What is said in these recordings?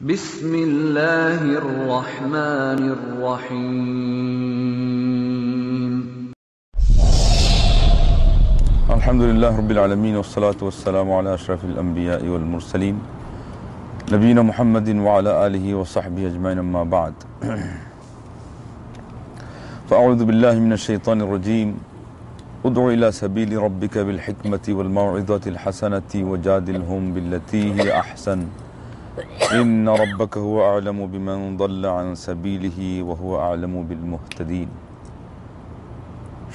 بسم الله الرحمن الرحيم الحمد لله رب العالمين والصلاة والسلام على أشرف الأنبياء والمرسلين نبينا محمد وعلى آله وصحبه أجمعين أما بعد فأعوذ بالله من الشيطان الرجيم ادع إلى سبيل ربك بالحكمة والموعظة الحسنة وجادلهم بالتي هي أحسن إن ربك هو أعلم بمن ضل عن سبيله وهو أعلم بالمهتدين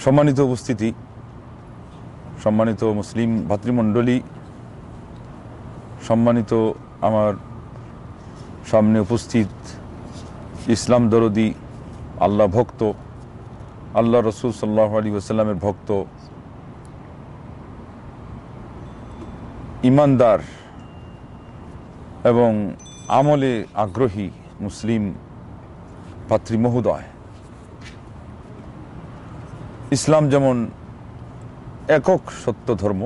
সম্মানিত উপস্থিতি সম্মানিত মুসলিম ভাতৃমণ্ডলী সম্মানিত আমার সামনে উপস্থিত ইসলাম দরদি আল্লাহ ভক্ত আল্লাহ রসুল সাল্লাহ আলী ওসাল্লামের ভক্ত ইমানদার এবং আমলে আগ্রহী মুসলিম পাত্রী মহোদয় ইসলাম যেমন একক সত্য ধর্ম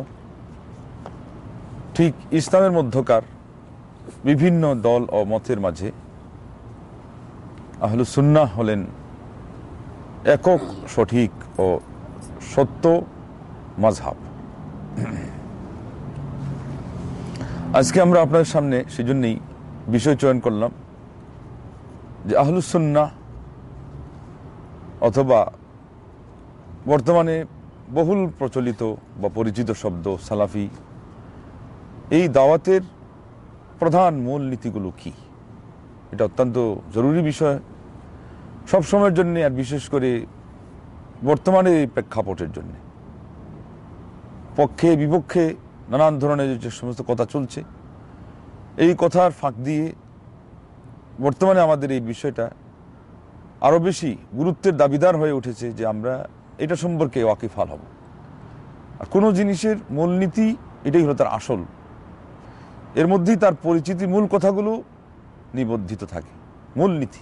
ঠিক ইসলামের মধ্যকার বিভিন্ন দল ও মতের মাঝে আহলু সুন্না হলেন একক সঠিক ও সত্য মাঝহাব আজকে আমরা আপনার সামনে সেজন্যই বিষয় চয়ন করলাম যে আহলুসন্না অথবা বর্তমানে বহুল প্রচলিত বা পরিচিত শব্দ সালাফি এই দাওয়াতের প্রধান মূল নীতিগুলো কী এটা অত্যন্ত জরুরি বিষয় সব সময়ের জন্য আর বিশেষ করে বর্তমানে এই প্রেক্ষাপটের জন্য পক্ষে বিপক্ষে নানান ধরনের যে সমস্ত কথা চলছে এই কথার ফাঁক দিয়ে বর্তমানে আমাদের এই বিষয়টা আরও বেশি গুরুত্বের দাবিদার হয়ে উঠেছে যে আমরা এটা সম্পর্কে ওয়াকিফাল হব আর কোনো জিনিসের মূলনীতি এটাই হলো তার আসল এর মধ্যেই তার পরিচিতি মূল কথাগুলো নিবদ্ধিত থাকে মূলনীতি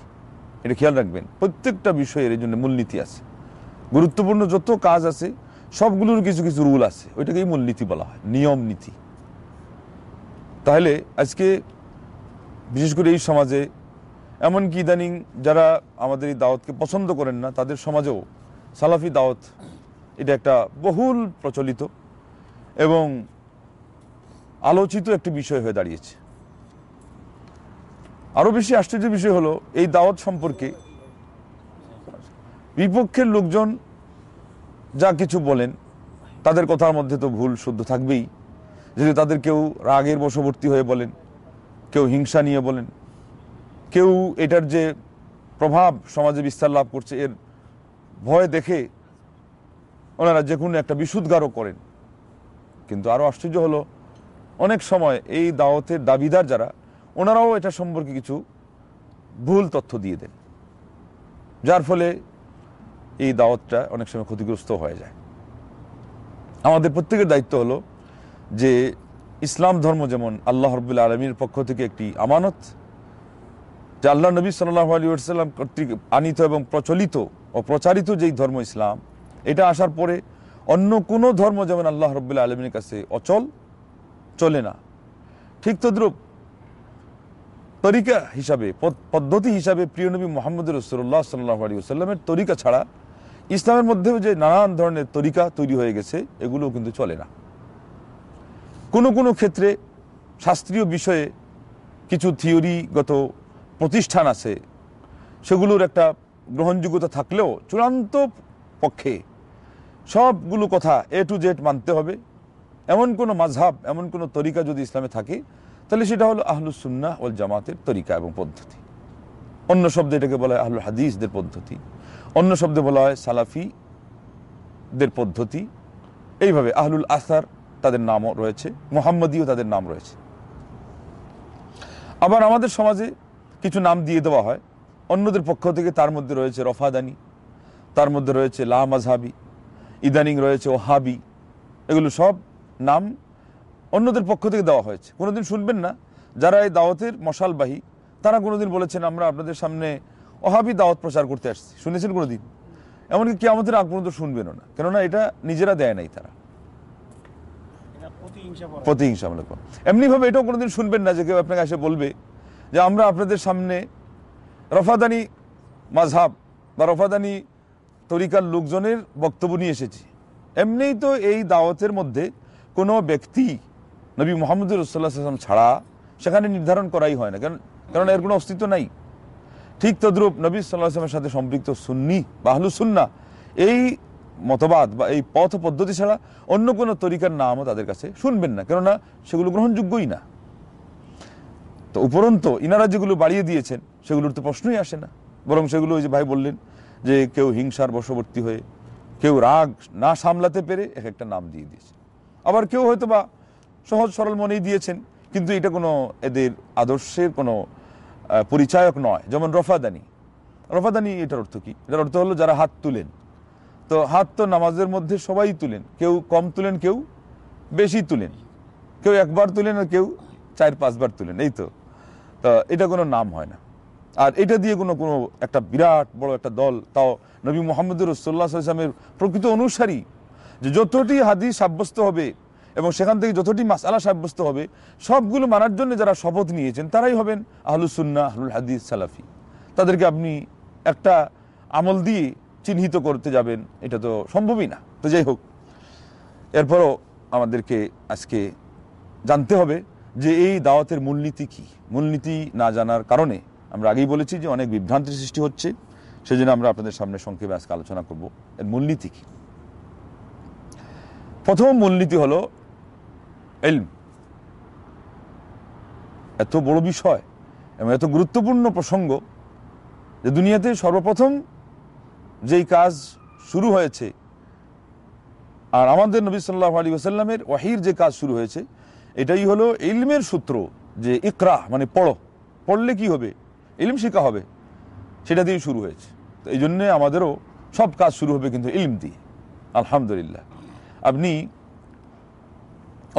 এটা খেয়াল রাখবেন প্রত্যেকটা বিষয়ের এই জন্য মূলনীতি আছে গুরুত্বপূর্ণ যত কাজ আছে সবগুলোর কিছু কিছু রুল আছে ওইটাকেই মূলনীতি বলা হয় নিয়ম নীতি তাহলে আজকে বিশেষ করে এই সমাজে এমনকি ইদানিং যারা আমাদের এই দাওয়াতকে পছন্দ করেন না তাদের সমাজেও সালাফি দাওয়াত এটা একটা বহুল প্রচলিত এবং আলোচিত একটি বিষয় হয়ে দাঁড়িয়েছে আরও বেশি আশ্চর্য বিষয় হলো এই দাওয়াত সম্পর্কে বিপক্ষের লোকজন যা কিছু বলেন তাদের কথার মধ্যে তো ভুল শুদ্ধ থাকবেই যদি তাদের কেউ রাগের বশবর্তী হয়ে বলেন কেউ হিংসা নিয়ে বলেন কেউ এটার যে প্রভাব সমাজে বিস্তার লাভ করছে এর ভয় দেখে ওনারা যে কোনো একটা বিশুদ্ধগারও করেন কিন্তু আরও আশ্চর্য হলো অনেক সময় এই দাওয়াতের দাবিদার যারা ওনারাও এটা সম্পর্কে কিছু ভুল তথ্য দিয়ে দেন যার ফলে এই দাওয়াতটা অনেক সময় ক্ষতিগ্রস্ত হয়ে যায় আমাদের প্রত্যেকের দায়িত্ব হলো যে ইসলাম ধর্ম যেমন আল্লাহ রবুল্লা আলমীর পক্ষ থেকে একটি আমানত যে আল্লাহ নবী সাল্লাহ আলী সাল্লাম কর্তৃক আনিত এবং প্রচলিত ও প্রচারিত যেই ধর্ম ইসলাম এটা আসার পরে অন্য কোনো ধর্ম যেমন আল্লাহ রব্বুল্লা আলমীর কাছে অচল চলে না ঠিক তদ্রুপ তরিকা হিসাবে পদ্ধতি হিসাবে প্রিয় নবী মোহাম্মদ রসুল্লাহ সাল্লাহ আলী সাল্লামের তরিকা ছাড়া ইসলামের মধ্যেও যে নানান ধরনের তরিকা তৈরি হয়ে গেছে এগুলো কিন্তু চলে না কোনো কোনো ক্ষেত্রে শাস্ত্রীয় বিষয়ে কিছু থিওরিগত প্রতিষ্ঠান আছে সেগুলোর একটা গ্রহণযোগ্যতা থাকলেও চূড়ান্ত পক্ষে সবগুলো কথা এ টু জেড মানতে হবে এমন কোনো মাঝহাব এমন কোনো তরিকা যদি ইসলামে থাকে তাহলে সেটা হলো আহলুসুন্না ওল জামাতের তরিকা এবং পদ্ধতি অন্য শব্দে এটাকে বলা হয় আহলুল হাদিসদের পদ্ধতি অন্য শব্দে বলা হয় সালাফিদের পদ্ধতি এইভাবে আহলুল আসার তাদের নামও রয়েছে মোহাম্মদীও তাদের নাম রয়েছে আবার আমাদের সমাজে কিছু নাম দিয়ে দেওয়া হয় অন্যদের পক্ষ থেকে তার মধ্যে রয়েছে রফাদানি তার মধ্যে রয়েছে লা মাজহাবি ইদানিং রয়েছে ওহাবি এগুলো সব নাম অন্যদের পক্ষ থেকে দেওয়া হয়েছে কোনোদিন শুনবেন না যারা এই দাওয়াতের মশালবাহী তারা কোনোদিন বলেছেন আমরা আপনাদের সামনে অহাবি দাওয়াত প্রচার করতে আসছি শুনেছেন কোনো দিন এমনকি কে আমাদের আগ পর্যন্ত শুনবেনও না কেননা এটা নিজেরা দেয় নাই তারা প্রতিহিংসা প্রতিহিংসামূলক এমনিভাবে এটাও কোনোদিন শুনবেন না যে কেউ আপনাকে এসে বলবে যে আমরা আপনাদের সামনে রফাদানি মাঝহাব বা রফাদানি তরিকার লোকজনের বক্তব্য নিয়ে এসেছি এমনিই তো এই দাওয়াতের মধ্যে কোনো ব্যক্তি নবী মোহাম্মদুর রসোল্লা সাল্লাম ছাড়া সেখানে নির্ধারণ করাই হয় না কারণ কারণ এর কোনো অস্তিত্ব নাই ঠিক তদ্রুপ নবী সাল্লাহামের সাথে সম্পৃক্ত সুন্নি বাহলু সুন্না এই মতবাদ বা এই পথ পদ্ধতি ছাড়া অন্য কোনো তরিকার নামও তাদের কাছে শুনবেন না কেননা সেগুলো গ্রহণযোগ্যই না তো উপরন্ত ইনারা যেগুলো বাড়িয়ে দিয়েছেন সেগুলোর তো প্রশ্নই আসে না বরং সেগুলো ওই যে ভাই বললেন যে কেউ হিংসার বশবর্তী হয়ে কেউ রাগ না সামলাতে পেরে এক একটা নাম দিয়ে দিয়েছে আবার কেউ হয়তো বা সহজ সরল মনেই দিয়েছেন কিন্তু এটা কোনো এদের আদর্শের কোনো পরিচায়ক নয় যেমন রফাদানি রফাদানি এটার অর্থ কি এটার অর্থ হলো যারা হাত তুলেন তো হাত তো নামাজের মধ্যে সবাই তুলেন কেউ কম তুলেন কেউ বেশি তুলেন কেউ একবার তুলেন আর কেউ চার পাঁচবার তুলেন এই তো তা এটা কোনো নাম হয় না আর এটা দিয়ে কোনো কোনো একটা বিরাট বড় একটা দল তাও নবী মোহাম্মদুর রসোল্লা সাল্লামের প্রকৃত অনুসারী যে যতটি হাদিস সাব্যস্ত হবে এবং সেখান থেকে যতটি আলা সাব্যস্ত হবে সবগুলো মানার জন্য যারা শপথ নিয়েছেন তারাই হবেন আহলুসুন্না আহলুল হাদিস সালাফি তাদেরকে আপনি একটা আমল দিয়ে চিহ্নিত করতে যাবেন এটা তো সম্ভবই না তো যাই হোক এরপরও আমাদেরকে আজকে জানতে হবে যে এই দাওয়াতের মূলনীতি কি মূলনীতি না জানার কারণে আমরা আগেই বলেছি যে অনেক বিভ্রান্তির সৃষ্টি হচ্ছে সেই জন্য আমরা আপনাদের সামনে সংক্ষেপে আজকে আলোচনা করব এর মূলনীতি কি প্রথম মূলনীতি হলো এলম এত বড় বিষয় এবং এত গুরুত্বপূর্ণ প্রসঙ্গ যে দুনিয়াতে সর্বপ্রথম যেই কাজ শুরু হয়েছে আর আমাদের নবী সাল্লাহ আলী ওসাল্লামের ওয়াহির যে কাজ শুরু হয়েছে এটাই হলো ইলমের সূত্র যে ইকরা মানে পড়ো পড়লে কি হবে ইলম শেখা হবে সেটা দিয়ে শুরু হয়েছে তো এই জন্যে আমাদেরও সব কাজ শুরু হবে কিন্তু ইলম দিয়ে আলহামদুলিল্লাহ আপনি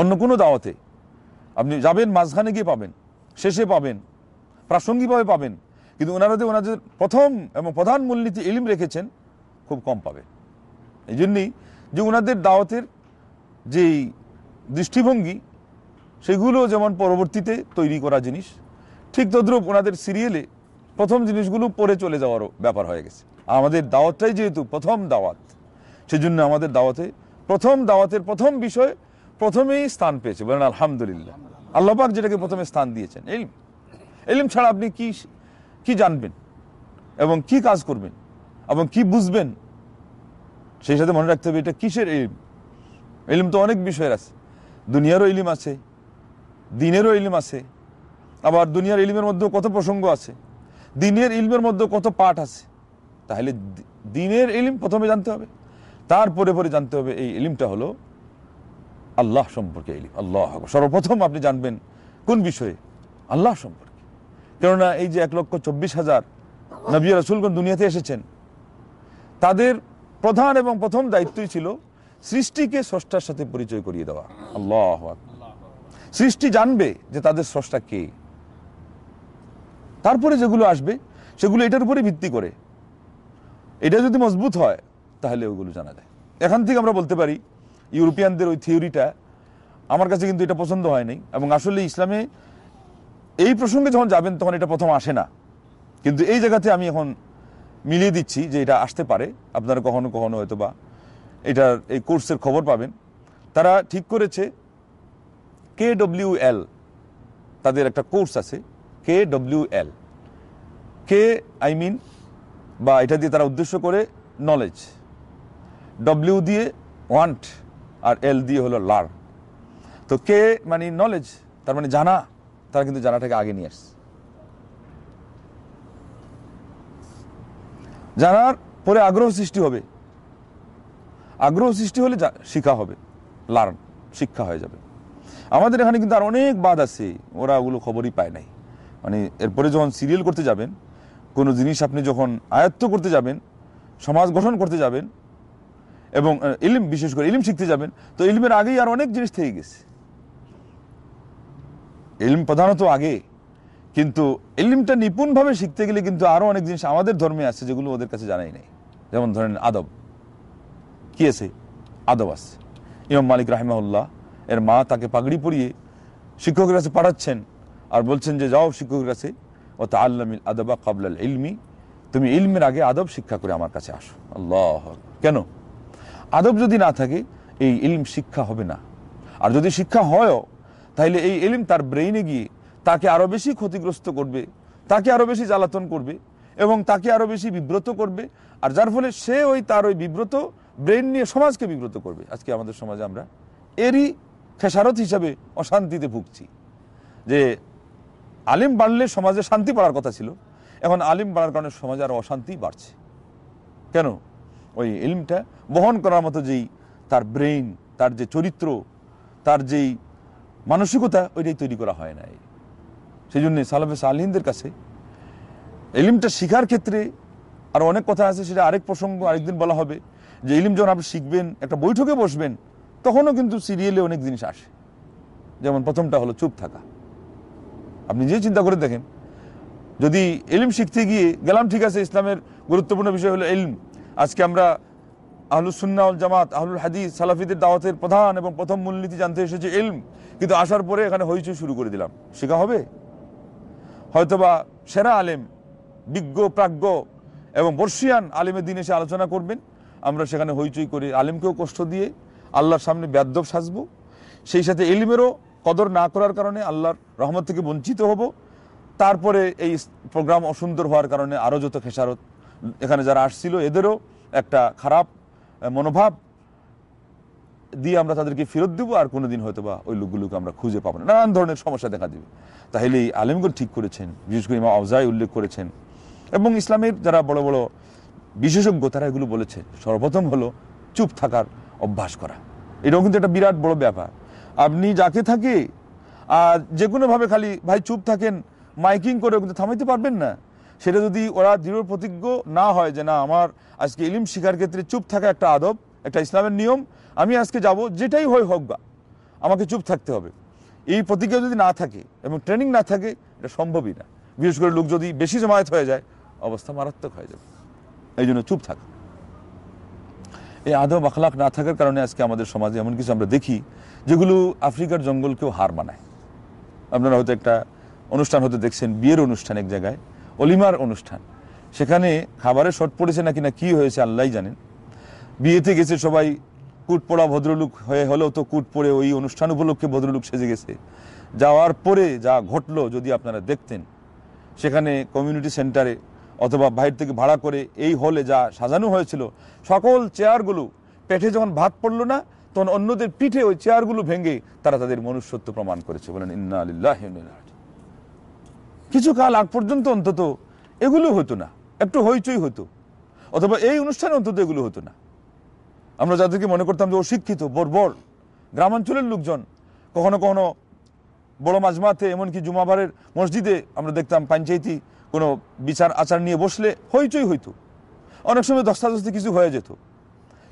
অন্য কোনো দাওয়াতে আপনি যাবেন মাঝখানে গিয়ে পাবেন শেষে পাবেন প্রাসঙ্গিকভাবে পাবেন কিন্তু ওনারা যে ওনাদের প্রথম এবং প্রধান মূলনীতি ইলিম রেখেছেন খুব কম পাবে এই জন্যেই যে ওনাদের দাওয়াতের যেই দৃষ্টিভঙ্গি সেগুলো যেমন পরবর্তীতে তৈরি করা জিনিস ঠিক তদ্রুপ ওনাদের সিরিয়ালে প্রথম জিনিসগুলো পরে চলে যাওয়ারও ব্যাপার হয়ে গেছে আমাদের দাওয়াতটাই যেহেতু প্রথম দাওয়াত সেজন্য আমাদের দাওয়াতে প্রথম দাওয়াতের প্রথম বিষয় প্রথমেই স্থান পেয়েছে বলেন আলহামদুলিল্লাহ আল্লাপাক যেটাকে প্রথমে স্থান দিয়েছেন এলিম এলিম ছাড়া আপনি কি কি জানবেন এবং কি কাজ করবেন এবং কি বুঝবেন সেই সাথে মনে রাখতে হবে এটা কিসের এলিম এলিম তো অনেক বিষয়ের আছে দুনিয়ারও এলিম আছে দিনেরও এলিম আছে আবার দুনিয়ার ইলিমের মধ্যেও কত প্রসঙ্গ আছে দিনের ইলমের মধ্যেও কত পাঠ আছে তাহলে দিনের ইলিম প্রথমে জানতে হবে তারপরে পরে জানতে হবে এই ইলিমটা হলো আল্লাহ সম্পর্কে এলিম আল্লাহ সর্বপ্রথম আপনি জানবেন কোন বিষয়ে আল্লাহ সম্পর্কে কেননা এই যে এক লক্ষ চব্বিশ হাজার নবী রসুলগঞ্জ দুনিয়াতে এসেছেন তাদের প্রধান এবং প্রথম দায়িত্বই ছিল সৃষ্টিকে স্রষ্টার সাথে পরিচয় করিয়ে দেওয়া আল্লাহ সৃষ্টি জানবে যে তাদের স্রষ্টা কে তারপরে যেগুলো আসবে সেগুলো এটার উপরে ভিত্তি করে এটা যদি মজবুত হয় তাহলে ওগুলো জানা যায় এখান থেকে আমরা বলতে পারি ইউরোপিয়ানদের ওই থিওরিটা আমার কাছে কিন্তু এটা পছন্দ হয়নি এবং আসলে ইসলামে এই প্রসঙ্গে যখন যাবেন তখন এটা প্রথম আসে না কিন্তু এই জায়গাতে আমি এখন মিলিয়ে দিচ্ছি যে এটা আসতে পারে আপনারা কখনো কখনো হয়তো বা এটার এই কোর্সের খবর পাবেন তারা ঠিক করেছে কে ডব্লিউ এল তাদের একটা কোর্স আছে K W L K I mean বা এটা দিয়ে তারা উদ্দেশ্য করে নলেজ ডব্লিউ দিয়ে ওয়ান্ট আর এল দিয়ে হলো লার তো কে মানে নলেজ তার মানে জানা তারা কিন্তু জানাটাকে আগে নিয়ে আসছে জানার পরে আগ্রহ সৃষ্টি হবে আগ্রহ সৃষ্টি হলে শিখা হবে লার্ন শিক্ষা হয়ে যাবে আমাদের এখানে কিন্তু আর অনেক বাদ আছে ওরা ওগুলো খবরই পায় নাই মানে এরপরে যখন সিরিয়াল করতে যাবেন কোনো জিনিস আপনি যখন আয়ত্ত করতে যাবেন সমাজ গঠন করতে যাবেন এবং ইলিম বিশেষ করে ইলিম শিখতে যাবেন তো ইলিমের আগেই আর অনেক জিনিস থেকে গেছে ইলিম প্রধানত আগে কিন্তু ইলিমটা নিপুণভাবে শিখতে গেলে কিন্তু আরও অনেক জিনিস আমাদের ধর্মে আছে যেগুলো ওদের কাছে জানাই নাই যেমন ধরেন আদব কি আছে আদব আছে ইমাম মালিক রাহিমাউল্লাহ এর মা তাকে পাগড়ি পরিয়ে শিক্ষকের কাছে পাঠাচ্ছেন আর বলছেন যে যাও শিক্ষকের কাছে ও তা আল্লাহ আদবা কাবলাল ইলমি তুমি ইলমের আগে আদব শিক্ষা করে আমার কাছে আসো আল্লাহ কেন আদব যদি না থাকে এই এলিম শিক্ষা হবে না আর যদি শিক্ষা হয়ও তাহলে এই এলিম তার ব্রেইনে গিয়ে তাকে আরও বেশি ক্ষতিগ্রস্ত করবে তাকে আরও বেশি জ্বালাতন করবে এবং তাকে আরও বেশি বিব্রত করবে আর যার ফলে সে ওই তার ওই বিব্রত ব্রেন নিয়ে সমাজকে বিব্রত করবে আজকে আমাদের সমাজে আমরা এরই খেসারত হিসাবে অশান্তিতে ভুগছি যে আলিম বাড়লে সমাজে শান্তি পাওয়ার কথা ছিল এখন আলিম বাড়ার কারণে সমাজে আরও অশান্তি বাড়ছে কেন ওই এলিমটা বহন করার মতো যেই তার ব্রেইন তার যে চরিত্র তার যেই মানসিকতা ওইটাই তৈরি করা হয় নাই সেই জন্যে সালাফে সালহিনদের কাছে এলিমটা শিখার ক্ষেত্রে আর অনেক কথা আছে সেটা আরেক প্রসঙ্গ আরেকদিন বলা হবে যে এলিম যখন আপনি শিখবেন একটা বৈঠকে বসবেন তখনও কিন্তু সিরিয়ালে অনেক জিনিস আসে যেমন প্রথমটা হলো চুপ থাকা আপনি যে চিন্তা করে দেখেন যদি এলিম শিখতে গিয়ে গেলাম ঠিক আছে ইসলামের গুরুত্বপূর্ণ বিষয় হলো এলিম আজকে আমরা সুন্নাউল জামাত আহলুল হাদিস সালাফিদের দাওয়াতের প্রধান এবং প্রথম মূলনীতি জানতে এসেছে এলম কিন্তু আসার পরে এখানে হইচই শুরু করে দিলাম শেখা হবে হয়তোবা সেরা আলেম বিজ্ঞ প্রাজ্ঞ এবং বর্ষিয়ান আলেমের দিন এসে আলোচনা করবেন আমরা সেখানে হইচই করে আলেমকেও কষ্ট দিয়ে আল্লাহর সামনে ব্যাদ্যব সাজব সেই সাথে এলিমেরও কদর না করার কারণে আল্লাহর রহমত থেকে বঞ্চিত হব তারপরে এই প্রোগ্রাম অসুন্দর হওয়ার কারণে আরও যত খেসারত এখানে যারা আসছিল এদেরও একটা খারাপ মনোভাব দিয়ে আমরা তাদেরকে ফেরত দেবো আর কোনোদিন হয়তো বা ওই লোকগুলোকে আমরা খুঁজে পাবো না নানান ধরনের সমস্যা দেখা দেবে তাহলে এই আলেমগুলো ঠিক করেছেন বিশেষ করে ইমা অজায় উল্লেখ করেছেন এবং ইসলামের যারা বড় বড় বিশেষজ্ঞ তারা এগুলো বলেছে সর্বপ্রথম হলো চুপ থাকার অভ্যাস করা এটাও কিন্তু একটা বিরাট বড় ব্যাপার আপনি যাকে থাকে আর যে কোনোভাবে খালি ভাই চুপ থাকেন মাইকিং করে কিন্তু থামাইতে পারবেন না সেটা যদি ওরা দৃঢ় প্রতিজ্ঞ না হয় যে না আমার আজকে ইলিম শিকার ক্ষেত্রে চুপ থাকা একটা আদব একটা ইসলামের নিয়ম আমি আজকে যাব যেটাই হয়ে হোক বা আমাকে চুপ থাকতে হবে এই প্রতিজ্ঞা যদি না থাকে এবং ট্রেনিং না থাকে এটা সম্ভবই না বিশেষ করে লোক যদি বেশি জমায়েত হয়ে যায় অবস্থা মারাত্মক হয়ে যাবে এই জন্য চুপ থাক এই আদব আখলাখ না থাকার কারণে আজকে আমাদের সমাজে এমন কিছু আমরা দেখি যেগুলো আফ্রিকার জঙ্গলকেও হার মানায় আপনারা হয়তো একটা অনুষ্ঠান হতে দেখছেন বিয়ের অনুষ্ঠান এক জায়গায় অলিমার অনুষ্ঠান সেখানে খাবারে শট পড়েছে নাকি না কি হয়েছে আল্লাহ জানেন বিয়েতে গেছে সবাই কুট পড়া ভদ্রলোক হয়ে হলেও তো কুট পড়ে ওই অনুষ্ঠান উপলক্ষে ভদ্রলোক সেজে গেছে যাওয়ার পরে যা ঘটলো যদি আপনারা দেখতেন সেখানে কমিউনিটি সেন্টারে অথবা বাইর থেকে ভাড়া করে এই হলে যা সাজানো হয়েছিল সকল চেয়ারগুলো পেটে যখন ভাত পড়লো না তখন অন্যদের পিঠে ওই চেয়ারগুলো ভেঙে তারা তাদের মনুষ্যত্ব প্রমাণ করেছে বলেন ইন্না আলিল্লাহ কিছু কাল আগ পর্যন্ত অন্তত এগুলো হতো না একটু হইচই হতো অথবা এই অনুষ্ঠানে অন্তত এগুলো হতো না আমরা যাদেরকে মনে করতাম যে অশিক্ষিত বর্বর গ্রামাঞ্চলের লোকজন কখনো কখনো বড় মাঝমাতে এমনকি জুমাবারের মসজিদে আমরা দেখতাম পাঞ্চায়েতি কোনো বিচার আচার নিয়ে বসলে হইচই হইতো অনেক সময় দস্তাদস্তি কিছু হয়ে যেত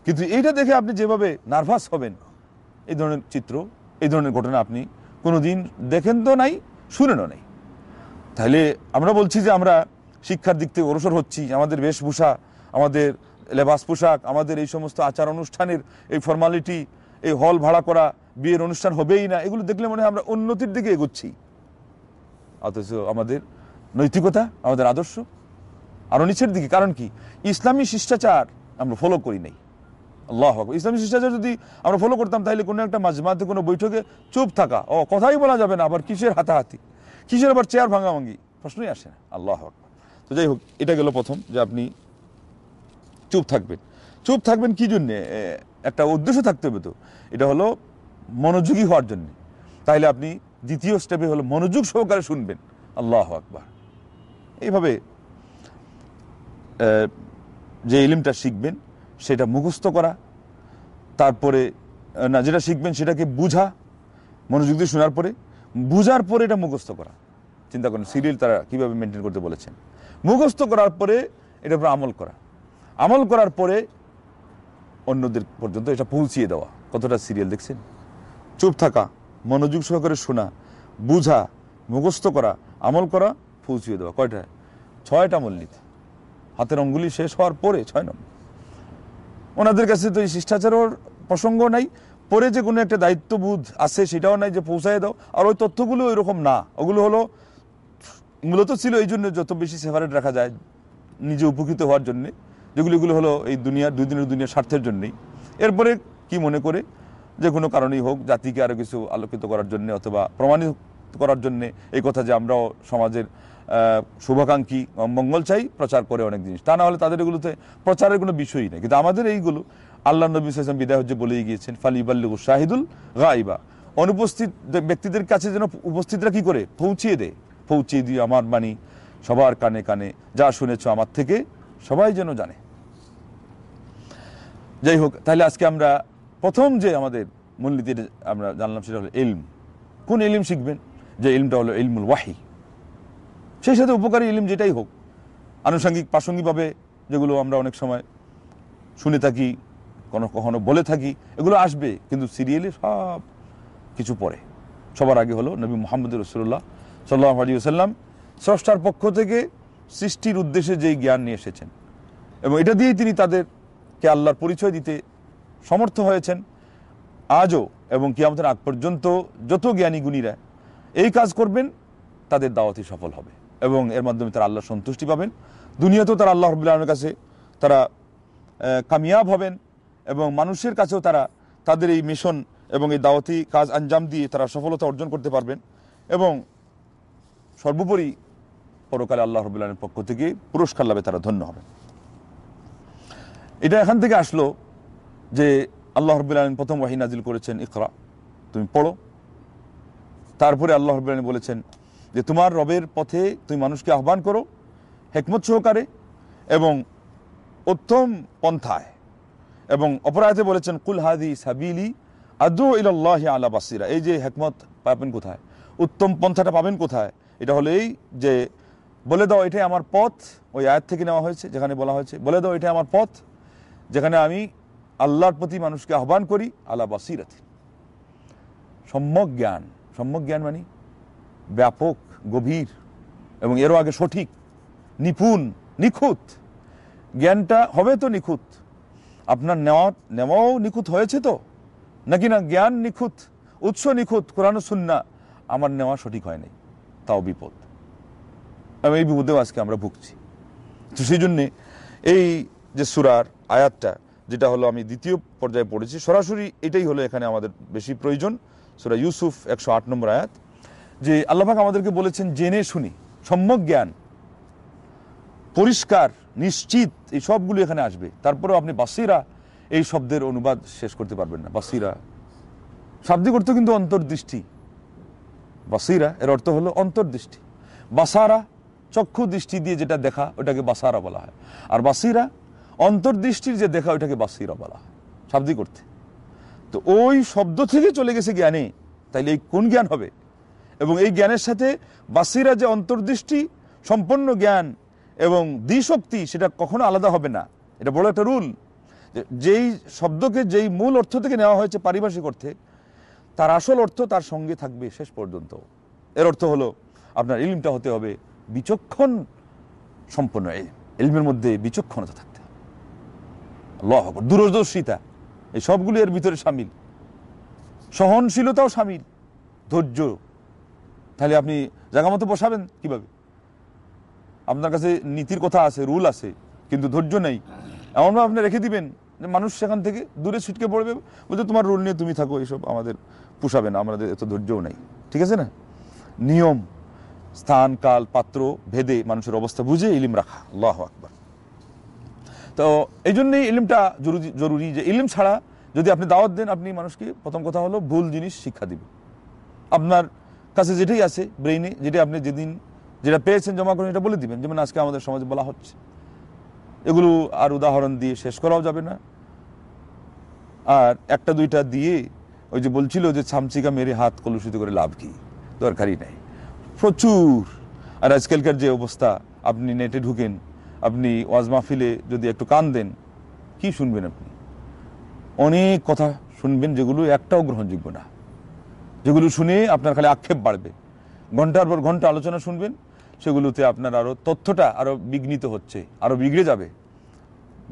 কিন্তু এইটা দেখে আপনি যেভাবে নার্ভাস হবেন এই ধরনের চিত্র এই ধরনের ঘটনা আপনি কোনো দিন দেখেন তো নাই শুনেনও নাই তাহলে আমরা বলছি যে আমরা শিক্ষার দিক থেকে অগ্রসর হচ্ছি আমাদের বেশভূষা আমাদের লেবাস পোশাক আমাদের এই সমস্ত আচার অনুষ্ঠানের এই ফর্মালিটি এই হল ভাড়া করা বিয়ের অনুষ্ঠান হবেই না এগুলো দেখলে মনে হয় আমরা উন্নতির দিকে এগোচ্ছি অথচ আমাদের নৈতিকতা আমাদের আদর্শ আরও নিচের দিকে কারণ কি ইসলামী শিষ্টাচার আমরা ফলো করি নাই আল্লাহ ইসলামী শিষ্টাচার যদি আমরা ফলো করতাম তাহলে কোনো একটা মাঝে মাঝমাতে কোনো বৈঠকে চুপ থাকা ও কথাই বলা যাবে না আবার কিসের হাতাহাতি কিসের আবার চেয়ার ভাঙি প্রশ্নই আসে না আল্লাহ তো যাই হোক এটা গেল প্রথম যে আপনি চুপ থাকবেন চুপ থাকবেন কি জন্যে একটা উদ্দেশ্য থাকতে হবে তো এটা হলো মনোযোগী হওয়ার জন্যে তাহলে আপনি দ্বিতীয় স্টেপে হলো মনোযোগ সহকারে শুনবেন আল্লাহ আকবার এইভাবে যে ইলিমটা শিখবেন সেটা মুখস্থ করা তারপরে না যেটা শিখবেন সেটাকে বুঝা মনোযোগ দিয়ে শোনার পরে বুঝার পরে এটা মুখস্থ করা চিন্তা করেন সিরিয়াল তারা কীভাবে মেনটেন করতে বলেছেন মুখস্থ করার পরে এটা উপর আমল করা আমল করার পরে অন্যদের পর্যন্ত এটা পৌঁছিয়ে দেওয়া কতটা সিরিয়াল দেখছেন চুপ থাকা মনোযোগ সহকারে শোনা বুঝা মুখস্থ করা আমল করা পৌঁছিয়ে দেওয়া কয়টা ছয়টা মূলনীতি হাতের অঙ্গুলি শেষ হওয়ার পরে ছয় নম্বর ওনাদের কাছে তো এই শিষ্টাচারের প্রসঙ্গ নাই পরে যে কোনো একটা দায়িত্ববোধ আছে সেটাও নাই যে পৌঁছায় দাও আর ওই তথ্যগুলো ওই রকম না ওগুলো হলো মূলত ছিল এই জন্য যত বেশি সেপারেট রাখা যায় নিজে উপকৃত হওয়ার জন্যে যেগুলো এগুলো হলো এই দুনিয়া দুই দিনের দুনিয়া স্বার্থের জন্যেই এরপরে কি মনে করে যে কোনো কারণেই হোক জাতিকে আরও কিছু আলোকিত করার জন্য অথবা প্রমাণিত করার জন্য এই কথা যে আমরাও সমাজের শুভাকাঙ্ক্ষী মঙ্গল চাই প্রচার করে অনেক জিনিস তা না হলে তাদের এগুলোতে প্রচারের কোনো বিষয়ই নেই কিন্তু আমাদের এইগুলো আল্লাহ নবী সাইসাম বিদায় হজ্জে বলেই গিয়েছেন ফালিবাল্লু শাহিদুল গাইবা অনুপস্থিত ব্যক্তিদের কাছে যেন উপস্থিতরা কি করে পৌঁছিয়ে দে পৌঁছিয়ে দিয়ে আমার মানি সবার কানে কানে যা শুনেছ আমার থেকে সবাই যেন জানে যাই হোক তাহলে আজকে আমরা প্রথম যে আমাদের মূলনীতির আমরা জানলাম সেটা হলো এলম কোন এলিম শিখবেন যে এলিমটা হলো এলমুল ওয়াহি সেই সাথে উপকারী এলিম যেটাই হোক আনুষঙ্গিক প্রাসঙ্গিকভাবে যেগুলো আমরা অনেক সময় শুনে থাকি কোনো কখনো বলে থাকি এগুলো আসবে কিন্তু সিরিয়ালে সব কিছু পরে সবার আগে হলো নবী মোহাম্মদ রসুল্লাহ সাল্লাহ আলী সাল্লাম স্রষ্টার পক্ষ থেকে সৃষ্টির উদ্দেশ্যে যেই জ্ঞান নিয়ে এসেছেন এবং এটা দিয়েই তিনি তাদেরকে আল্লাহর পরিচয় দিতে সমর্থ হয়েছেন আজও এবং কি আমাদের আগ পর্যন্ত যত জ্ঞানী গুণীরা এই কাজ করবেন তাদের দাওয়াতি সফল হবে এবং এর মাধ্যমে তারা আল্লাহ সন্তুষ্টি পাবেন দুনিয়াতেও তারা আল্লাহ রবুল্লাহর কাছে তারা কামিয়াব হবেন এবং মানুষের কাছেও তারা তাদের এই মিশন এবং এই দাওয়াতি কাজ আঞ্জাম দিয়ে তারা সফলতা অর্জন করতে পারবেন এবং সর্বোপরি পরকালে আল্লাহ রবুল্লাহের পক্ষ থেকে পুরস্কার লাভে তারা ধন্য হবে এটা এখান থেকে আসলো যে আল্লাহ রবুল্লাহ প্রথম ওয়াহি নাজিল করেছেন ইকরা তুমি পড়ো তারপরে আল্লাহ রবুল্লাহ বলেছেন যে তোমার রবের পথে তুমি মানুষকে আহ্বান করো হেকমত সহকারে এবং উত্তম পন্থায় এবং অপরাধে বলেছেন কুল হাদি সাবিলি আদু ইল্লাহ আলা বাসিরা এই যে হেকমত পাবেন কোথায় উত্তম পন্থাটা পাবেন কোথায় এটা হলেই এই যে বলে দাও এটাই আমার পথ ওই আয়াত থেকে নেওয়া হয়েছে যেখানে বলা হয়েছে বলে দাও এটাই আমার পথ যেখানে আমি আল্লাহর প্রতি মানুষকে আহ্বান করি আলা বাসিরাতি সম্যক জ্ঞান সম্যক জ্ঞান মানে ব্যাপক গভীর এবং এরও আগে সঠিক নিপুণ নিখুঁত জ্ঞানটা হবে তো নিখুঁত আপনার নেওয়া নেওয়াও নিখুঁত হয়েছে তো নাকি না জ্ঞান নিখুঁত উৎস নিখুঁত কোরআন সুন্না আমার নেওয়া সঠিক হয়নি তাও বিপদ আমি এই বিপদেও আজকে আমরা ভুগছি তো সেই জন্যে এই যে সুরার আয়াতটা যেটা হলো আমি দ্বিতীয় পর্যায়ে পড়েছি সরাসরি এটাই হলো এখানে আমাদের বেশি প্রয়োজন সুরা ইউসুফ একশো আট নম্বর আয়াত যে আল্লাহাক আমাদেরকে বলেছেন জেনে শুনি সম্যক জ্ঞান পরিষ্কার নিশ্চিত এই সবগুলো এখানে আসবে তারপরেও আপনি বাসিরা এই শব্দের অনুবাদ শেষ করতে পারবেন না বাসিরা শাব্দিক অর্থ কিন্তু অন্তর্দৃষ্টি বাসিরা এর অর্থ হলো অন্তর্দৃষ্টি বাসারা চক্ষু দৃষ্টি দিয়ে যেটা দেখা ওটাকে বাসারা বলা হয় আর বাসিরা অন্তর্দৃষ্টির যে দেখা ওটাকে বাসিরা বলা হয় শাব্দিক অর্থে তো ওই শব্দ থেকে চলে গেছে জ্ঞানে তাইলে এই কোন জ্ঞান হবে এবং এই জ্ঞানের সাথে বাসিরা যে অন্তর্দৃষ্টি সম্পন্ন জ্ঞান এবং দ্বিশক্তি সেটা কখনো আলাদা হবে না এটা বড় একটা রুল যেই শব্দকে যেই মূল অর্থ থেকে নেওয়া হয়েছে পারিভাষিক অর্থে তার আসল অর্থ তার সঙ্গে থাকবে শেষ পর্যন্ত এর অর্থ হলো আপনার ইলিমটা হতে হবে বিচক্ষণ সম্পন্ন ইলমের মধ্যে বিচক্ষণতা থাকতে হবে দূরদর্শিতা এই সবগুলি এর ভিতরে সামিল সহনশীলতাও সামিল ধৈর্য তাহলে আপনি জায়গা মতো বসাবেন কীভাবে আপনার কাছে নীতির কথা আছে রুল আছে কিন্তু ধৈর্য নেই এমনভাবে আপনি রেখে দিবেন যে মানুষ সেখান থেকে দূরে ছিটকে পড়বে বলছে তোমার রুল নিয়ে তুমি থাকো এসব আমাদের পুষাবে না আমাদের এত ধৈর্যও নেই ঠিক আছে না নিয়ম স্থান কাল পাত্র ভেদে মানুষের অবস্থা বুঝে ইলিম রাখা আল্লাহ আকবর তো এই জন্যেই ইলিমটা জরুরি জরুরি যে ইলিম ছাড়া যদি আপনি দাওয়াত দেন আপনি মানুষকে প্রথম কথা হলো ভুল জিনিস শিক্ষা দিবেন আপনার কাছে যেটাই আছে ব্রেইনে যেটা আপনি যেদিন যেটা পেয়েছেন জমা করুন এটা বলে দিবেন যেমন আজকে আমাদের সমাজে বলা হচ্ছে এগুলো আর উদাহরণ দিয়ে শেষ করাও যাবে না আর একটা দুইটা দিয়ে ওই যে বলছিল যে ছামচিকা মেরে হাত কলুষিত করে লাভ কি দরকারই নাই প্রচুর আর আজকালকার যে অবস্থা আপনি নেটে ঢুকেন আপনি ওয়াজ মাহফিলে যদি একটু কান দেন কি শুনবেন আপনি অনেক কথা শুনবেন যেগুলো একটাও গ্রহণযোগ্য না যেগুলো শুনে আপনার খালি আক্ষেপ বাড়বে ঘন্টার পর ঘন্টা আলোচনা শুনবেন সেগুলোতে আপনার আরও তথ্যটা আরও বিঘ্নিত হচ্ছে আরও বিগড়ে যাবে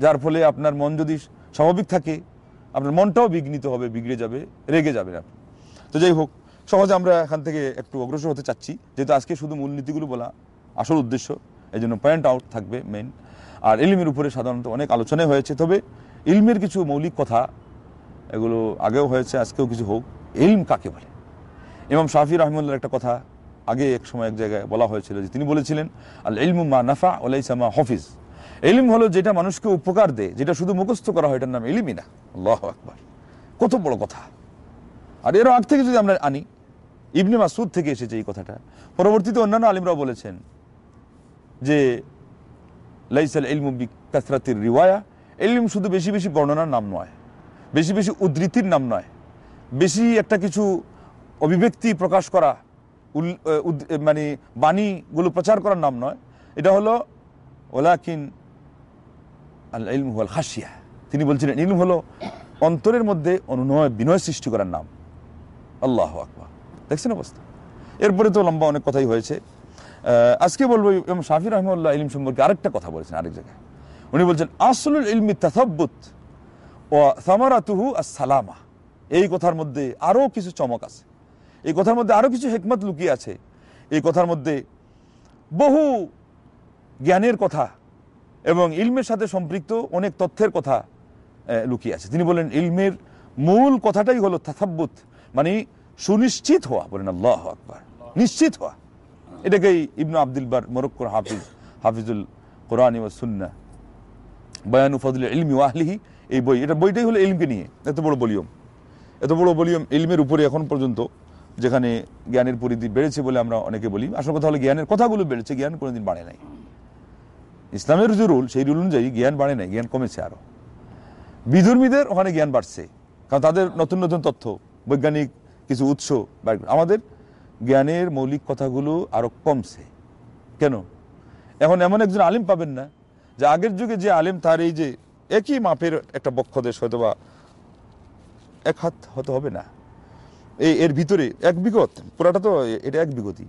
যার ফলে আপনার মন যদি স্বাভাবিক থাকে আপনার মনটাও বিঘ্নিত হবে বিগড়ে যাবে রেগে যাবে আপনি তো যাই হোক সহজে আমরা এখান থেকে একটু অগ্রসর হতে চাচ্ছি যেহেতু আজকে শুধু মূলনীতিগুলো বলা আসল উদ্দেশ্য এই জন্য পয়েন্ট আউট থাকবে মেন আর ইলমের উপরে সাধারণত অনেক আলোচনাই হয়েছে তবে ইলমের কিছু মৌলিক কথা এগুলো আগেও হয়েছে আজকেও কিছু হোক ইলম কাকে বলে এবং শাফি রহমুল্লার একটা কথা আগে এক সময় এক জায়গায় বলা হয়েছিল যে তিনি বলেছিলেন আল ইলমু মা নাফা ওলাইসামা হফিজ এলিম হলো যেটা মানুষকে উপকার দেয় যেটা শুধু মুখস্থ করা হয় এটার নাম এলিমই না আল্লাহ আকবার কত বড় কথা আর এর আগ থেকে যদি আমরা আনি ইবনে মাসুদ থেকে এসেছে এই কথাটা পরবর্তীতে অন্যান্য আলিমরাও বলেছেন যে লাইসাল বি কাসরাতির রিওয়ায়া এলিম শুধু বেশি বেশি বর্ণনার নাম নয় বেশি বেশি উদ্ধৃতির নাম নয় বেশি একটা কিছু অভিব্যক্তি প্রকাশ করা মানে বাণীগুলো প্রচার করার নাম নয় এটা হলো ওলাকিন আল ইলম হুয়াল হাসিয়া তিনি বলছিলেন ইলম হলো অন্তরের মধ্যে অনুনয় বিনয় সৃষ্টি করার নাম আল্লাহ আকবা দেখছেন অবস্থা এরপরে তো লম্বা অনেক কথাই হয়েছে আজকে বলবো এবং শাফি রহমুল্লাহ ইলম সম্পর্কে আরেকটা কথা বলেছেন আরেক জায়গায় উনি বলছেন আসলুল ইলমি তাথাব্বুত ও সামারাতুহু আর সালামা এই কথার মধ্যে আরও কিছু চমক আছে এই কথার মধ্যে আরও কিছু হেকমত লুকিয়ে আছে এই কথার মধ্যে বহু জ্ঞানের কথা এবং ইলমের সাথে সম্পৃক্ত অনেক তথ্যের কথা লুকিয়ে আছে তিনি বলেন ইলমের মূল কথাটাই হলো তাথাব্বুত মানে সুনিশ্চিত হওয়া বলেন আল্লাহ আকবার নিশ্চিত হওয়া এটাকেই ইবনু আবদুল বার মরক্কর হাফিজ হাফিজুল কোরআন সুন্না বয়ানু ফজল ইলমি ওয়াহলিহি এই বই এটা বইটাই হলো ইলমকে নিয়ে এত বড় বলিয়ম এত বড় বলিয়ম ইলমের উপরে এখন পর্যন্ত যেখানে জ্ঞানের পরিধি বেড়েছে বলে আমরা অনেকে বলি আসল কথা হলো জ্ঞানের কথাগুলো বেড়েছে জ্ঞান কোনোদিন বাড়ে নাই ইসলামের যে রুল সেই রুল অনুযায়ী জ্ঞান বাড়ে নাই জ্ঞান কমেছে আরও বিধর্মীদের ওখানে জ্ঞান বাড়ছে কারণ তাদের নতুন নতুন তথ্য বৈজ্ঞানিক কিছু উৎস আমাদের জ্ঞানের মৌলিক কথাগুলো আরও কমছে কেন এখন এমন একজন আলিম পাবেন না যে আগের যুগে যে আলিম তার এই যে একই মাপের একটা বক্ষদেশ হয়তো বা এক হাত হতে হবে না এই এর ভিতরে এক বিগত পুরাটা তো এটা এক বিগতই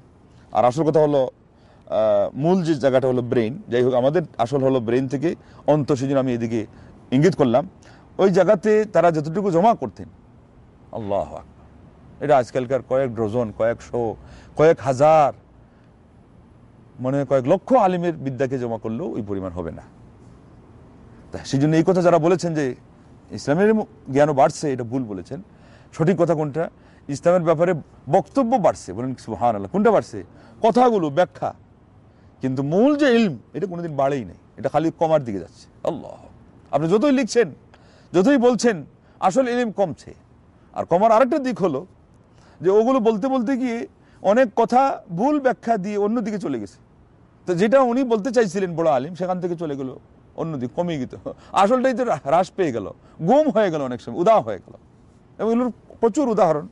আর আসল কথা হলো মূল যে জায়গাটা হলো ব্রেন যাই হোক আমাদের আসল হলো ব্রেন থেকে অন্ত সেদিন আমি এদিকে ইঙ্গিত করলাম ওই জায়গাতে তারা যতটুকু জমা করতেন আল্লাহ এটা আজকালকার কয়েক ডজন কয়েকশো কয়েক হাজার মনে কয়েক লক্ষ আলিমের বিদ্যাকে জমা করলেও ওই পরিমাণ হবে না তা সেই জন্য এই কথা যারা বলেছেন যে ইসলামের জ্ঞানও বাড়ছে এটা ভুল বলেছেন সঠিক কথা কোনটা ইসলামের ব্যাপারে বক্তব্য বাড়ছে বলেন সুহান আল্লাহ কোনটা বাড়ছে কথাগুলো ব্যাখ্যা কিন্তু মূল যে ইলম এটা কোনোদিন বাড়েই নেই এটা খালি কমার দিকে যাচ্ছে আল্লাহ আপনি যতই লিখছেন যতই বলছেন আসল ইলিম কমছে আর কমার আরেকটা দিক হলো যে ওগুলো বলতে বলতে গিয়ে অনেক কথা ভুল ব্যাখ্যা দিয়ে অন্য দিকে চলে গেছে তো যেটা উনি বলতে চাইছিলেন বড় আলিম সেখান থেকে চলে গেল অন্যদিকে কমে গেত আসলটাই তো হ্রাস পেয়ে গেল গুম হয়ে গেল অনেক সময় উদাহ হয়ে গেল এবং এগুলোর প্রচুর উদাহরণ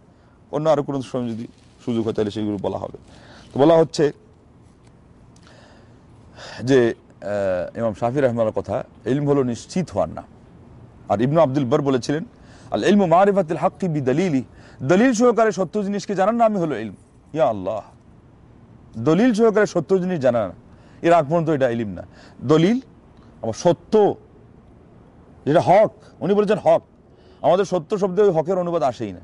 অন্য আরও কোনো সময় যদি সুযোগ হয় তাহলে সেগুলো বলা হবে তো বলা হচ্ছে যে ইমাম শাফি রহমানের কথা এলম হলো নিশ্চিত হওয়ার না আর ইবনু আব্দুল বর বলেছিলেন আল এলম মারিফাতিল হাক্কি বি দলিলি দলিল সহকারে সত্য জিনিসকে জানার নামই হলো এলম ইয়া আল্লাহ দলিল সহকারে সত্য জিনিস জানা এর আগ পর্যন্ত এটা এলিম না দলিল আমার সত্য যেটা হক উনি বলেছেন হক আমাদের সত্য শব্দে ওই হকের অনুবাদ আসেই না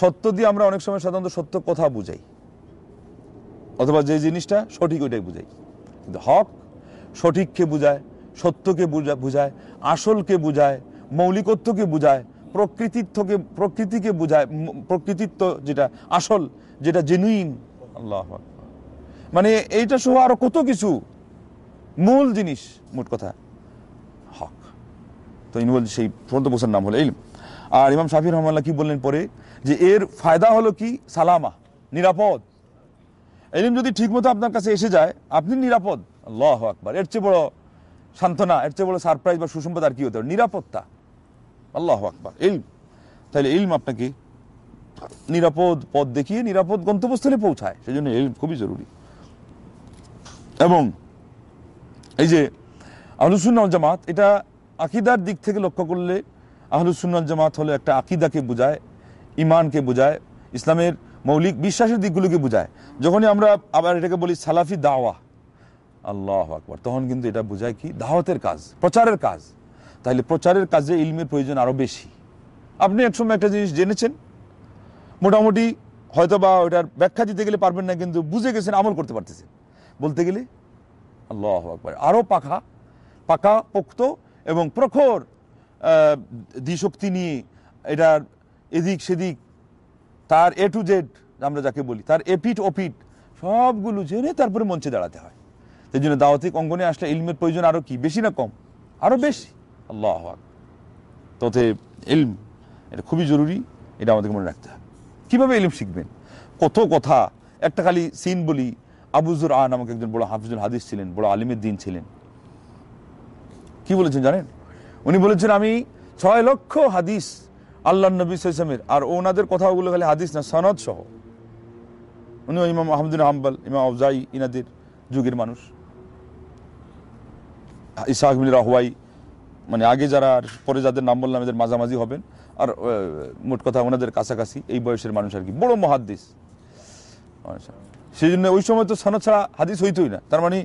সত্য দিয়ে আমরা অনেক সময় সাধারণত সত্য কথা বুঝাই অথবা যে জিনিসটা সঠিক ওইটাই বুঝাই কিন্তু হক সঠিককে বুঝায় সত্যকে বুঝা বুঝায় আসলকে বুঝায় মৌলিকত্বকে বুঝায় প্রকৃতিত্বকে প্রকৃতিকে বুঝায় প্রকৃতিত্ব যেটা আসল যেটা জেনুইন আল্লাহ মানে এইটা সহ আরো কত কিছু মূল জিনিস মোট কথা হক তো ইনি সেই সেই প্রন্ত নাম হলো এই আর ইমাম শাফির রহমান কি বললেন পরে যে এর ফায়দা হলো কি সালামা নিরাপদ এলিম যদি ঠিকমতো আপনার কাছে এসে যায় আপনি নিরাপদ আল্লাহ আকবার এর চেয়ে বড় সান্ত্বনা এর চেয়ে বড় সারপ্রাইজ বা সুসম্পদ আর কী হতে পারে নিরাপত্তা আল্লাহ আকবার ইলম তাহলে ইলম আপনাকে নিরাপদ পথ দেখিয়ে নিরাপদ গন্তব্যস্থলে পৌঁছায় সেই জন্য ইলম খুবই জরুরি এবং এই যে আহলুসুন্না জামাত এটা আকিদার দিক থেকে লক্ষ্য করলে আহলুসুন্না জামাত হলো একটা আকিদাকে বোঝায় ইমানকে বোঝায় ইসলামের মৌলিক বিশ্বাসের দিকগুলোকে বোঝায় যখনই আমরা আবার এটাকে বলি সালাফি দাওয়া আল্লাহ আকবর তখন কিন্তু এটা বোঝায় কি দাওয়াতের কাজ প্রচারের কাজ তাহলে প্রচারের কাজে ইলমের প্রয়োজন আরও বেশি আপনি একসময় একটা জিনিস জেনেছেন মোটামুটি হয়তো বা ওটার ব্যাখ্যা দিতে গেলে পারবেন না কিন্তু বুঝে গেছেন আমল করতে পারতেছেন বলতে গেলে আল্লাহ আকবর আরও পাখা পাকা পোক্ত এবং প্রখর দ্বিশক্তি নিয়ে এটার এদিক সেদিক তার এ টু জেড আমরা যাকে বলি তার এপিট ওপিট সবগুলো জেনে তারপরে মঞ্চে দাঁড়াতে হয় সেই জন্য দাওয়াতিক অঙ্গনে আসলে ইলমের প্রয়োজন আরও কি বেশি না কম আরও বেশি আল্লাহ তথে ইলম এটা খুবই জরুরি এটা আমাদেরকে মনে রাখতে হয় কীভাবে ইলম শিখবেন কত কথা একটা খালি সিন বলি আবুজুর আহ নামক একজন বড় হাফিজুল হাদিস ছিলেন বড় আলিমের দিন ছিলেন কি বলেছেন জানেন উনি বলেছেন আমি ছয় লক্ষ হাদিস আল্লাহ নবী সাইসামের আর ওনাদের কথাগুলো খালি হাদিস না সনদ সহ উনি ইমাম আহমদিন আহম্বাল ইমাম আফজাই ইনাদের যুগের মানুষ আহমিন রাহওয়াই মানে আগে যারা আর পরে যাদের নাম বললাম এদের মাঝামাঝি হবেন আর মোট কথা ওনাদের কাছাকাছি এই বয়সের মানুষ আর কি বড় মহাদ্দিস সেই জন্য ওই সময় তো সনদ ছাড়া হাদিস হইতই না তার মানে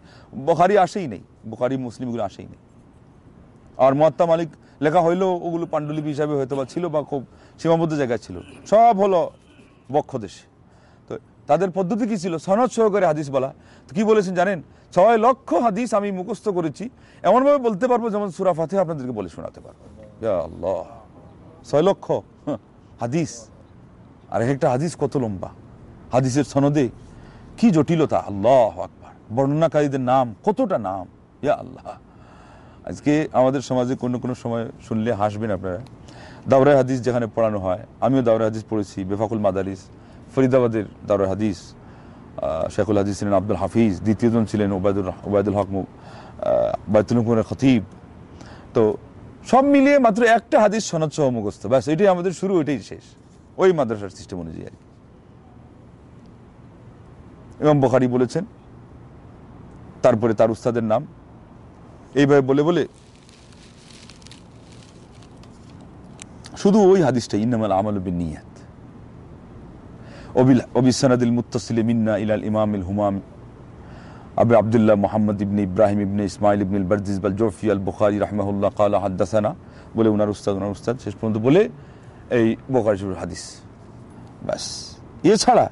বখারি আসেই নেই বখারি মুসলিমগুলো আসেই নেই আর মহাত্মা মালিক লেখা হইলেও ওগুলো পাণ্ডুলিপি হিসাবে হয়তো বা ছিল বা খুব সীমাবদ্ধ জায়গায় ছিল সব হলো বক্ষদেশে তো তাদের পদ্ধতি কী ছিল সনদ সহকারে হাদিস বলা তো কী বলেছেন জানেন ছয় লক্ষ হাদিস আমি মুখস্থ করেছি এমনভাবে বলতে পারবো যেমন সুরা ফাতে আপনাদেরকে বলে শোনাতে পারবো আল্লাহ ছয় লক্ষ হাদিস আর একটা হাদিস কত লম্বা হাদিসের সনদে কি জটিলতা আল্লাহ আকবর বর্ণনাকারীদের নাম কতটা নাম ইয়া আল্লাহ আজকে আমাদের সমাজে কোনো কোনো সময় শুনলে হাসবেন আপনারা দাওরা হাদিস যেখানে পড়ানো হয় আমিও দাওরা হাদিস পড়েছি বেফাকুল মাদারিস ফরিদাবাদের দাওরা হাদিস শেখুল হাদিস ছিলেন আব্দুল হাফিজ দ্বিতীয়জন ছিলেন ওবায়দুল ওবায়দুল হক বায়তুলকুমের খতিব তো সব মিলিয়ে মাত্র একটা হাদিস সনদ সহ মুখস্থ ব্যাস এটাই আমাদের শুরু এটাই শেষ ওই মাদ্রাসার সিস্টেম অনুযায়ী আর কি ইমাম বখারি বলেছেন তারপরে তার উস্তাদের নাম এইভাবে বলে বলে শুধু ওই হাদিসটা ইনামাল আমল বিন নিয়াত অবিসানাদিল মুতাসিল মিন্না ইলাল ইমাম ইল হুমাম আবু আবদুল্লাহ মোহাম্মদ ইবনে ইব্রাহিম ইবনে ইসমাইল ইবনুল বর্জিজ বাল জফি আল বুখারি রহমাহুল্লাহ কালা হাদ্দাসানা বলে উনার উস্তাদ ওনার উস্তাদ শেষ পর্যন্ত বলে এই বোকার হাদিস ব্যাস এছাড়া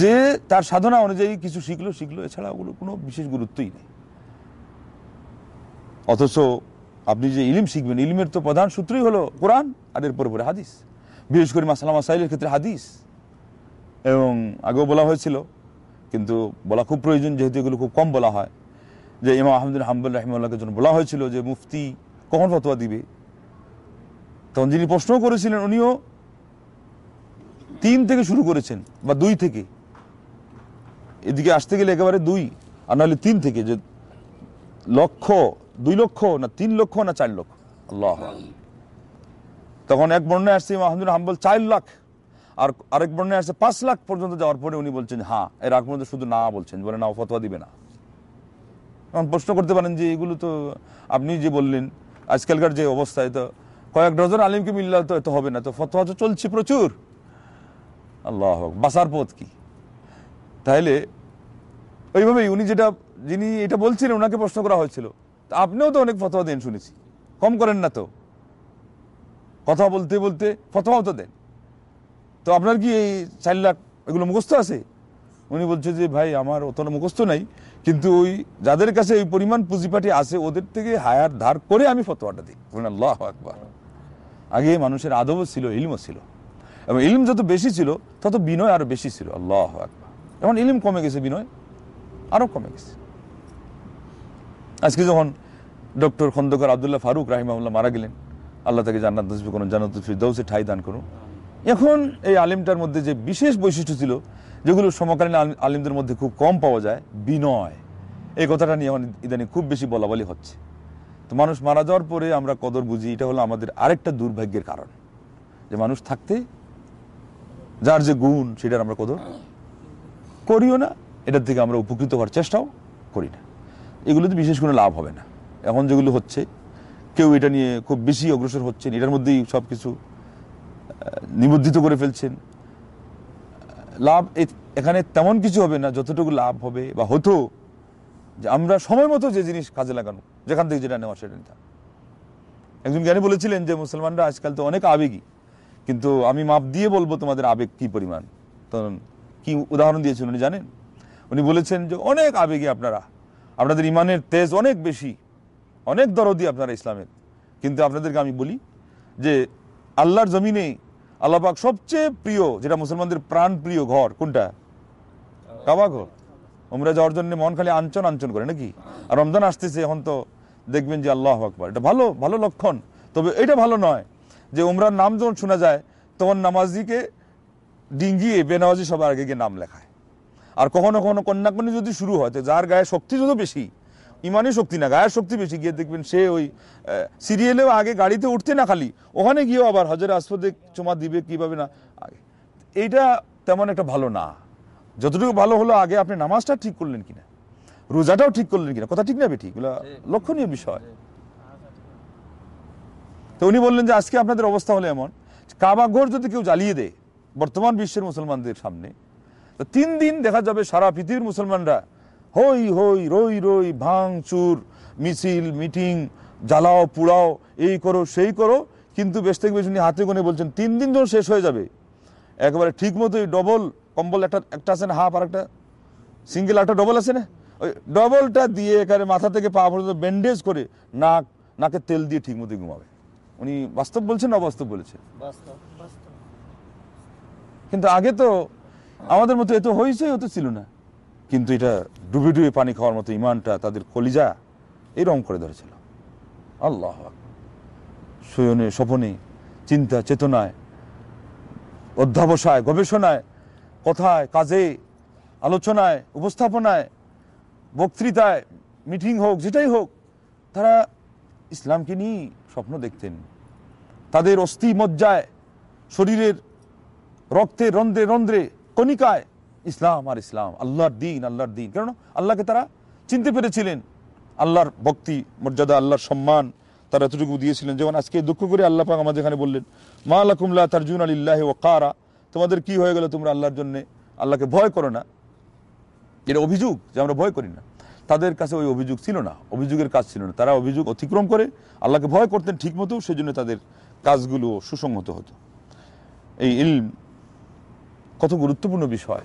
যে তার সাধনা অনুযায়ী কিছু শিখলো শিখলো এছাড়া ওগুলো কোনো বিশেষ গুরুত্বই নেই অথচ আপনি যে ইলিম শিখবেন ইলিমের তো প্রধান সূত্রই হলো কোরআন আর এর পরে পরে হাদিস বিশেষ করে মাসালামা সাইলের ক্ষেত্রে হাদিস এবং আগেও বলা হয়েছিল কিন্তু বলা খুব প্রয়োজন যেহেতু এগুলো খুব কম বলা হয় যে ইমাম আহমদুল হাম্বুল রাহিমুল্লাহকে জন্য বলা হয়েছিল যে মুফতি কখন ফতোয়া দিবে তখন যিনি প্রশ্ন করেছিলেন উনিও তিন থেকে শুরু করেছেন বা দুই থেকে এদিকে আসতে গেলে একেবারে দুই আর নাহলে তিন থেকে যে লক্ষ্য দুই লক্ষ না তিন লক্ষ না চার লক্ষ আল্লাহ তখন এক বর্ণায় আসছে মাহমুদুল হাম্বল চার লাখ আর আরেক বর্ণে আসছে পাঁচ লাখ পর্যন্ত যাওয়ার পরে উনি বলছেন হ্যাঁ এর আগ পর্যন্ত শুধু না বলছেন বলে না ফতোয়া দিবে না প্রশ্ন করতে পারেন যে এগুলো তো আপনি যে বললেন আজকালকার যে অবস্থায় তো কয়েক ডজন আলিমকে মিললে তো এত হবে না তো ফতোয়া তো চলছে প্রচুর আল্লাহ বাসার পথ কি তাহলে ওইভাবেই উনি যেটা যিনি এটা বলছিলেন ওনাকে প্রশ্ন করা হয়েছিল তা আপনিও তো অনেক ফতোয়া দেন শুনেছি কম করেন না তো কথা বলতে বলতে ফতোয়াও তো দেন তো আপনার কি এই চার লাখ এগুলো মুখস্থ আছে উনি বলছে যে ভাই আমার অতটা মুখস্থ নাই কিন্তু ওই যাদের কাছে ওই পরিমাণ পুঁজিপাটি আছে ওদের থেকে হায়ার ধার করে আমি ফতোয়াটা দিই আল্লাহ একবার আগে মানুষের আদবও ছিল ইলমও ছিল এবং ইলম যত বেশি ছিল তত বিনয় আরও বেশি ছিল আল্লাহ একবার এখন ইলিম কমে গেছে বিনয় আরও কমে গেছে আজকে যখন ডক্টর খন্দকার আবদুল্লাহ ফারুক রাহিমাউল্লাহ মারা গেলেন আল্লাহ তাকে জান্নাত নসিব করুন জান্নাত দৌসে ঠাই দান করুন এখন এই আলিমটার মধ্যে যে বিশেষ বৈশিষ্ট্য ছিল যেগুলো সমকালীন আলিমদের মধ্যে খুব কম পাওয়া যায় বিনয় এই কথাটা নিয়ে আমার ইদানিং খুব বেশি বলাবলি হচ্ছে তো মানুষ মারা যাওয়ার পরে আমরা কদর বুঝি এটা হলো আমাদের আরেকটা দুর্ভাগ্যের কারণ যে মানুষ থাকতে যার যে গুণ সেটার আমরা কদর করিও না এটার থেকে আমরা উপকৃত হওয়ার চেষ্টাও করি না এগুলোতে বিশেষ কোনো লাভ হবে না এখন যেগুলো হচ্ছে কেউ এটা নিয়ে খুব বেশি অগ্রসর হচ্ছেন এটার মধ্যেই সব কিছু নিবদ্ধিত করে ফেলছেন লাভ এখানে তেমন কিছু হবে না যতটুকু লাভ হবে বা হতো যে আমরা সময় মতো যে জিনিস কাজে লাগানো যেখান থেকে যেটা নেওয়া সেটা নিতাম একজন জ্ঞানী বলেছিলেন যে মুসলমানরা আজকাল তো অনেক আবেগী কিন্তু আমি মাপ দিয়ে বলবো তোমাদের আবেগ কি পরিমাণ তখন কি উদাহরণ দিয়েছেন উনি জানেন উনি বলেছেন যে অনেক আবেগী আপনারা আপনাদের ইমানের তেজ অনেক বেশি অনেক দরদি আপনারা ইসলামের কিন্তু আপনাদেরকে আমি বলি যে আল্লাহর জমিনে আল্লাপাক সবচেয়ে প্রিয় যেটা মুসলমানদের প্রাণ প্রিয় ঘর কোনটা কাবা ঘর ওমরা যাওয়ার জন্য মন খালি আঞ্চন আঞ্চন করে নাকি আর রমজান আসতেছে এখন তো দেখবেন যে আল্লাহ আকবর এটা ভালো ভালো লক্ষণ তবে এটা ভালো নয় যে ওমরার নাম যখন শোনা যায় তখন নামাজিকে ডিঙ্গিয়ে বেনামাজি সবার আগে গিয়ে নাম লেখায় আর কখনো কখনো কন্যাকুনি যদি শুরু হয় তো যার গায়ে শক্তি যদি বেশি ইমানই শক্তি না গায়ের শক্তি বেশি গিয়ে দেখবেন সে ওই সিরিয়ালেও আগে গাড়িতে উঠতে না খালি ওখানে গিয়েও আবার হজরে আসপদে চমা দিবে কীভাবে না এইটা তেমন একটা ভালো না যতটুকু ভালো হলো আগে আপনি নামাজটা ঠিক করলেন কিনা রোজাটাও ঠিক করলেন কিনা কথা ঠিক না ঠিক এগুলো লক্ষণীয় বিষয় তো উনি বললেন যে আজকে আপনাদের অবস্থা হলো এমন কাবাঘর যদি কেউ জ্বালিয়ে দেয় বর্তমান বিশ্বের মুসলমানদের সামনে তো তিন দিন দেখা যাবে সারা পৃথিবীর মুসলমানরা হই হই রই রই ভাং চুর মিছিল মিটিং জ্বালাও পুড়াও এই করো সেই করো কিন্তু বেশ থেকে বেশ উনি হাতে গুনে বলছেন তিন দিন যখন শেষ হয়ে যাবে একেবারে ঠিক মতো ডবল কম্বল একটা একটা আছে না হাফ আর একটা সিঙ্গেল একটা ডবল আছে না ওই ডবলটা দিয়ে এখানে মাথা থেকে পা পর্যন্ত ব্যান্ডেজ করে নাক নাকে তেল দিয়ে ঠিক মতো ঘুমাবে উনি বাস্তব বলছেন অবাস্তব বলেছে কিন্তু আগে তো আমাদের মতো এত হয়েছে হতো ছিল না কিন্তু এটা ডুবে ডুবে পানি খাওয়ার মতো ইমানটা তাদের কলিজা এরম করে ধরেছিল আল্লাহ শয়নে স্বপনে চিন্তা চেতনায় অধ্যাবসায় গবেষণায় কথায় কাজে আলোচনায় উপস্থাপনায় বক্তৃতায় মিটিং হোক যেটাই হোক তারা ইসলামকে নিয়েই স্বপ্ন দেখতেন তাদের অস্থি মজ্জায় শরীরের রক্তে রন্ধ্রে রন্ধ্রে কণিকায় ইসলাম আর ইসলাম আল্লাহর দিন আল্লাহর দিন কেন আল্লাহকে তারা চিনতে পেরেছিলেন আল্লাহর ভক্তি মর্যাদা আল্লাহর সম্মান তারা এতটুকু দিয়েছিলেন যেমন আজকে দুঃখ করে আল্লাহ পাক আমাদের এখানে বললেন মা আল্লাকুমলা তার্জুন আলিল্লাহ ও কারা তোমাদের কি হয়ে গেল তোমরা আল্লাহর জন্য আল্লাহকে ভয় করো না এটা অভিযোগ যে আমরা ভয় করি না তাদের কাছে ওই অভিযোগ ছিল না অভিযোগের কাজ ছিল না তারা অভিযোগ অতিক্রম করে আল্লাহকে ভয় করতেন ঠিকমতো সেই জন্য তাদের কাজগুলো সুসংহত হতো এই ইলম কত গুরুত্বপূর্ণ বিষয়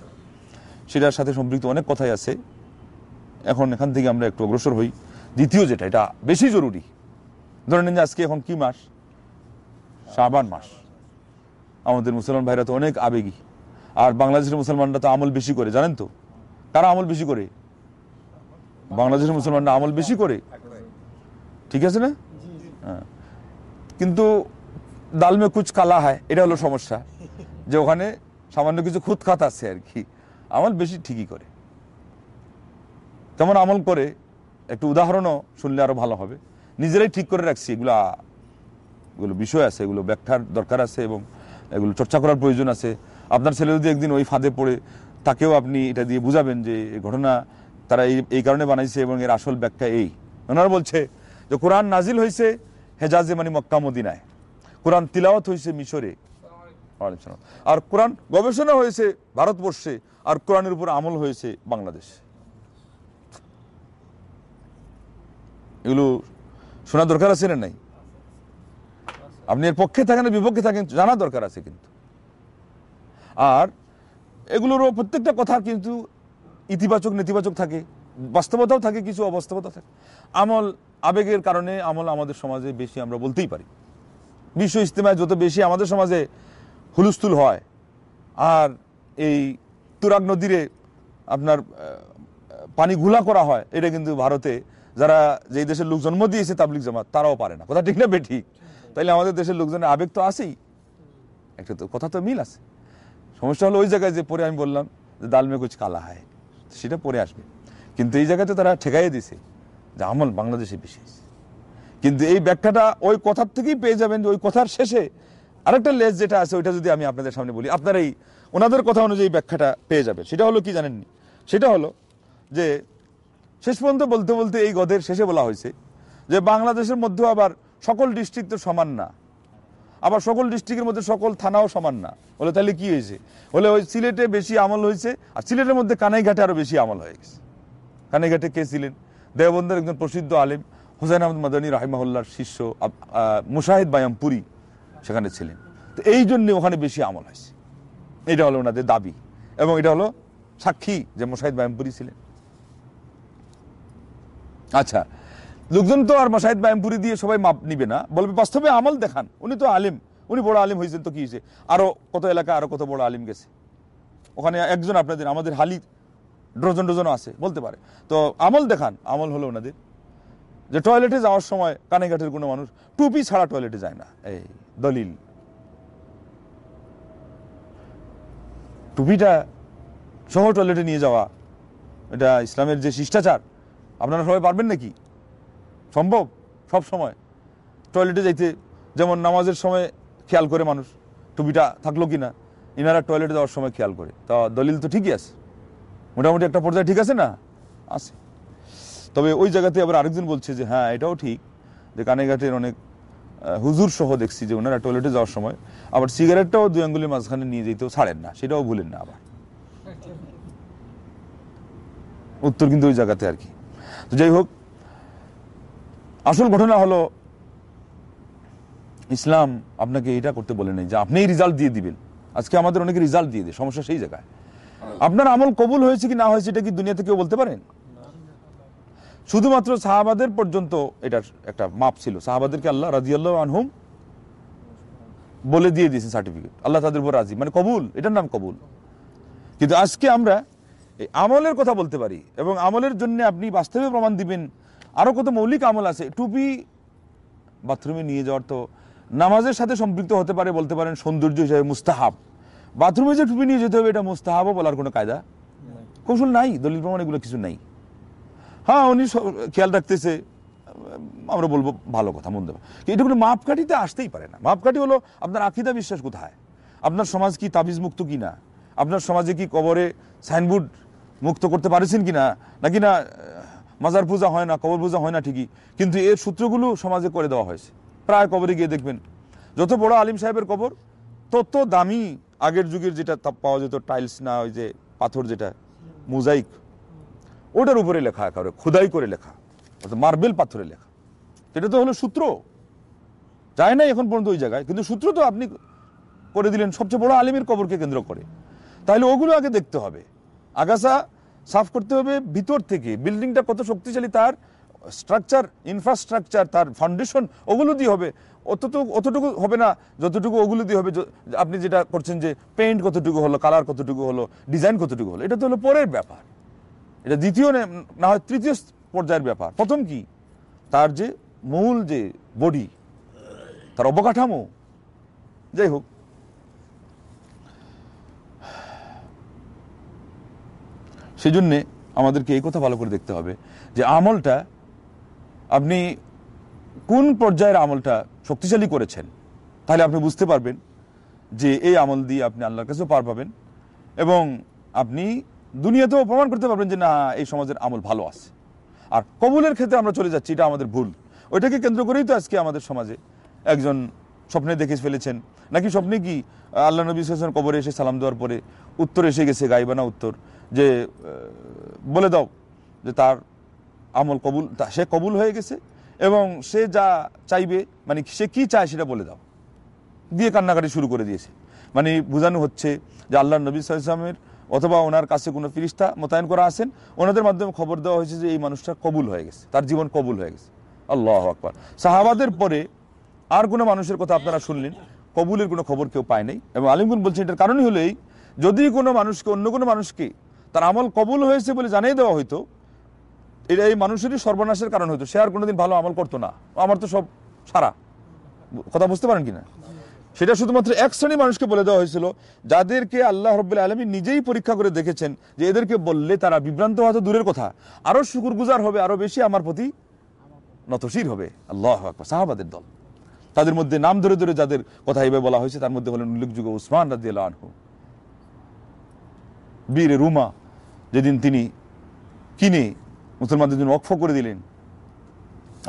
সেটার সাথে সম্পৃক্ত অনেক কথাই আছে এখন এখান থেকে আমরা একটু অগ্রসর হই দ্বিতীয় যেটা এটা বেশি জরুরি ধরে নিন যে আজকে এখন কি মাস শাবান মাস আমাদের মুসলমান ভাইরা তো অনেক আবেগী আর বাংলাদেশের মুসলমানরা তো আমল বেশি করে জানেন তো কারা আমল বেশি করে বাংলাদেশের মুসলমানরা আমল বেশি করে ঠিক আছে না হ্যাঁ কিন্তু দালমে কুচ কালা হয় এটা হলো সমস্যা যে ওখানে সামান্য কিছু খুঁতখাত আছে আর কি আমল বেশি ঠিকই করে তেমন আমল করে একটু উদাহরণও শুনলে আরও ভালো হবে নিজেরাই ঠিক করে রাখছি এগুলো এগুলো বিষয় আছে এগুলো ব্যাখ্যার দরকার আছে এবং এগুলো চর্চা করার প্রয়োজন আছে আপনার ছেলে যদি একদিন ওই ফাঁদে পড়ে তাকেও আপনি এটা দিয়ে বুঝাবেন যে ঘটনা তারা এই এই কারণে বানাইছে এবং এর আসল ব্যাখ্যা এই ওনারা বলছে যে কোরআন নাজিল হয়েছে হেজাজে মানে মক্কা মদিনায় কোরআন তিলাওয়াত হয়েছে মিশরে আর কোরআন গবেষণা হয়েছে ভারতবর্ষে আর কোরআনের উপর আমল হয়েছে বাংলাদেশে এগুলো শোনা দরকার আছে না নাই আপনি এর পক্ষে থাকেন বিপক্ষে থাকেন জানা দরকার আছে কিন্তু আর এগুলোরও প্রত্যেকটা কথা কিন্তু ইতিবাচক নেতিবাচক থাকে বাস্তবতাও থাকে কিছু অবাস্তবতা থাকে আমল আবেগের কারণে আমল আমাদের সমাজে বেশি আমরা বলতেই পারি বিশ্ব ইজতেমায় যত বেশি আমাদের সমাজে হুলুস্থুল হয় আর এই তুরাগ নদীরে আপনার পানি ঘুলা করা হয় এটা কিন্তু ভারতে যারা যেই দেশের লোক জন্ম দিয়েছে তাবলিক জামাত তারাও পারে না কথা ঠিক না বেঠি তাইলে আমাদের দেশের লোকজনের আবেগ তো আছেই একটা তো কথা তো মিল আছে সমস্যা হলো ওই জায়গায় যে পরে আমি বললাম যে দালমে কালা হয় সেটা পরে আসবে কিন্তু এই জায়গায় তো তারা ঠেকাইয়ে দিছে যে আমল বাংলাদেশে বিশেষ কিন্তু এই ব্যাখ্যাটা ওই কথার থেকেই পেয়ে যাবেন যে ওই কথার শেষে আরেকটা লেজ যেটা আছে ওইটা যদি আমি আপনাদের সামনে বলি আপনার এই ওনাদের কথা অনুযায়ী ব্যাখ্যাটা পেয়ে যাবে সেটা হলো কি জানেননি সেটা হলো যে শেষ পর্যন্ত বলতে বলতে এই গদের শেষে বলা হয়েছে যে বাংলাদেশের মধ্যেও আবার সকল ডিস্ট্রিক্ট তো সমান না আবার সকল ডিস্ট্রিক্টের মধ্যে সকল থানাও সমান না বলে তাহলে কি হয়েছে বলে ওই সিলেটে বেশি আমল হয়েছে আর সিলেটের মধ্যে কানাইঘাটে আরও বেশি আমল হয়ে গেছে কানাইঘাটে কে ছিলেন দেওবন্দের একজন প্রসিদ্ধ আলেম হুসাইন আহমদ মাদানী রাহিমাহুল্লার শিষ্য মুশাহিদ বায়ামপুরী সেখানে ছিলেন তো এই জন্যে ওখানে বেশি আমল হয়েছে এটা হলো ওনাদের দাবি এবং এটা হলো সাক্ষী যে মোশাহিদ বায়ামপুরি ছিলেন আচ্ছা লোকজন তো আর মোশাহিদ বায়ামপুরি দিয়ে সবাই মাপ নিবে না বলবে বাস্তবে আমল দেখান উনি তো আলিম উনি বড় আলিম হয়েছেন তো কি হয়েছে আরও কত এলাকা আরও কত বড় আলিম গেছে ওখানে একজন আপনাদের আমাদের হালি ডজন ডজন আছে বলতে পারে তো আমল দেখান আমল হলো ওনাদের যে টয়লেটে যাওয়ার সময় কানেঘাটের কোনো মানুষ টুপি ছাড়া টয়লেটে যায় না এই দলিল টুপিটা সহ টয়লেটে নিয়ে যাওয়া এটা ইসলামের যে শিষ্টাচার আপনারা সবাই পারবেন নাকি সম্ভব সব সময় টয়লেটে যাইতে যেমন নামাজের সময় খেয়াল করে মানুষ টুপিটা থাকলো কি না ইনারা টয়লেটে যাওয়ার সময় খেয়াল করে তা দলিল তো ঠিকই আছে মোটামুটি একটা পর্যায়ে ঠিক আছে না আছে তবে ওই জায়গাতে আবার আরেকজন বলছে যে হ্যাঁ এটাও ঠিক যে কানেঘাটের অনেক হুজুর সহ দেখছি যে ওনারা টয়লেটে যাওয়ার সময় আবার সিগারেটটাও দুই আঙ্গুলের মাঝখানে নিয়ে যেতেও ছাড়েন না সেটাও ভুলেন না আবার উত্তর কিন্তু ওই জায়গাতে আর কি তো যাই হোক আসল ঘটনা হলো ইসলাম আপনাকে এটা করতে বলে নেই যে আপনি রেজাল্ট দিয়ে দিবেন আজকে আমাদের অনেকে রেজাল্ট দিয়ে দেয় সমস্যা সেই জায়গায় আপনার আমল কবুল হয়েছে কি না হয়েছে এটা কি দুনিয়া কেউ বলতে পারেন শুধুমাত্র সাহাবাদের পর্যন্ত এটার একটা মাপ ছিল সাহাবাদেরকে আল্লাহ আল্লাহ আনহুম বলে দিয়ে দিয়েছেন সার্টিফিকেট আল্লাহ তাদের উপর রাজি মানে কবুল এটার নাম কবুল কিন্তু আজকে আমরা এই আমলের কথা বলতে পারি এবং আমলের জন্য আপনি বাস্তবে প্রমাণ দিবেন আরও কত মৌলিক আমল আছে টুপি বাথরুমে নিয়ে যাওয়ার তো নামাজের সাথে সম্পৃক্ত হতে পারে বলতে পারেন সৌন্দর্য হিসাবে মুস্তাহাব বাথরুমে যে টুপি নিয়ে যেতে হবে এটা মুস্তাহাবও বলার কোনো কায়দা কৌশল নাই দলিল প্রমাণ এগুলো কিছু নাই হ্যাঁ উনি খেয়াল রাখতেছে আমরা বলবো ভালো কথা মন্দ এটা কোনো মাপকাঠিতে আসতেই পারে না মাপকাঠি হলো আপনার আকিদা বিশ্বাস কোথায় আপনার সমাজ কি তাবিজ মুক্ত কি না আপনার সমাজে কি কবরে সাইনবোর্ড মুক্ত করতে পারেছেন কি না নাকি না মাজার পূজা হয় না কবর পূজা হয় না ঠিকই কিন্তু এর সূত্রগুলো সমাজে করে দেওয়া হয়েছে প্রায় কবরে গিয়ে দেখবেন যত বড় আলিম সাহেবের কবর তত দামি আগের যুগের যেটা পাওয়া যেত টাইলস না ওই যে পাথর যেটা মোজাইক ওটার উপরে লেখা একেবারে খোদাই করে লেখা অর্থাৎ মার্বেল পাথরে লেখা এটা তো হলো সূত্র যায় নাই এখন পর্যন্ত ওই জায়গায় কিন্তু সূত্র তো আপনি করে দিলেন সবচেয়ে বড় আলিমের কবরকে কেন্দ্র করে তাহলে ওগুলো আগে দেখতে হবে আগাছা সাফ করতে হবে ভিতর থেকে বিল্ডিংটা কত শক্তিশালী তার স্ট্রাকচার ইনফ্রাস্ট্রাকচার তার ফাউন্ডেশন ওগুলো দিয়ে হবে অতটুকু অতটুকু হবে না যতটুকু ওগুলো দিয়ে হবে আপনি যেটা করছেন যে পেন্ট কতটুকু হলো কালার কতটুকু হলো ডিজাইন কতটুকু হলো এটা তো হলো পরের ব্যাপার এটা দ্বিতীয় না হয় তৃতীয় পর্যায়ের ব্যাপার প্রথম কি তার যে মূল যে বডি তার অবকাঠামো যাই হোক সেই জন্যে আমাদেরকে এই কথা ভালো করে দেখতে হবে যে আমলটা আপনি কোন পর্যায়ের আমলটা শক্তিশালী করেছেন তাহলে আপনি বুঝতে পারবেন যে এই আমল দিয়ে আপনি আল্লাহর কাছেও পার পাবেন এবং আপনি দুনিয়াতেও প্রমাণ করতে পারবেন যে না এই সমাজের আমল ভালো আছে আর কবুলের ক্ষেত্রে আমরা চলে যাচ্ছি এটা আমাদের ভুল ওইটাকে কেন্দ্র করেই তো আজকে আমাদের সমাজে একজন স্বপ্নে দেখে ফেলেছেন নাকি স্বপ্নে কি আল্লাহ নবী সাল কবরে এসে সালাম দেওয়ার পরে উত্তর এসে গেছে গাইবানা উত্তর যে বলে দাও যে তার আমল কবুল সে কবুল হয়ে গেছে এবং সে যা চাইবে মানে সে কি চায় সেটা বলে দাও দিয়ে কান্নাকাটি শুরু করে দিয়েছে মানে বোঝানো হচ্ছে যে আল্লাহ নবী সাল্লামের অথবা ওনার কাছে কোনো ফিরিস্তা মোতায়েন করা আছেন ওনাদের মাধ্যমে খবর দেওয়া হয়েছে যে এই মানুষটা কবুল হয়ে গেছে তার জীবন কবুল হয়ে গেছে আল্লাহ আকবর সাহাবাদের পরে আর কোনো মানুষের কথা আপনারা শুনলেন কবুলের কোনো খবর কেউ পায় নাই এবং আলিমগুন বলছেন এটার কারণই হলেই যদি কোনো মানুষকে অন্য কোনো মানুষকে তার আমল কবুল হয়েছে বলে জানিয়ে দেওয়া হয়তো এটা এই মানুষেরই সর্বনাশের কারণ হতো সে আর কোনোদিন ভালো আমল করতো না আমার তো সব সারা কথা বুঝতে পারেন কিনা সেটা শুধুমাত্র এক শ্রেণী মানুষকে বলে দেওয়া হয়েছিল যাদেরকে আল্লাহ রব আলমী নিজেই পরীক্ষা করে দেখেছেন যে এদেরকে বললে তারা বিভ্রান্ত হওয়া তো দূরের কথা আরও শুকুরগুজার হবে আরও বেশি আমার প্রতি নতশির হবে আল্লাহ আকবর সাহাবাদের দল তাদের মধ্যে নাম ধরে ধরে যাদের কথা এভাবে বলা হয়েছে তার মধ্যে হলেন উল্লেখযোগ্য উসমান রাজিয়াল আনহু বীর রুমা যেদিন তিনি কিনে মুসলমানদের জন্য অক্ষ করে দিলেন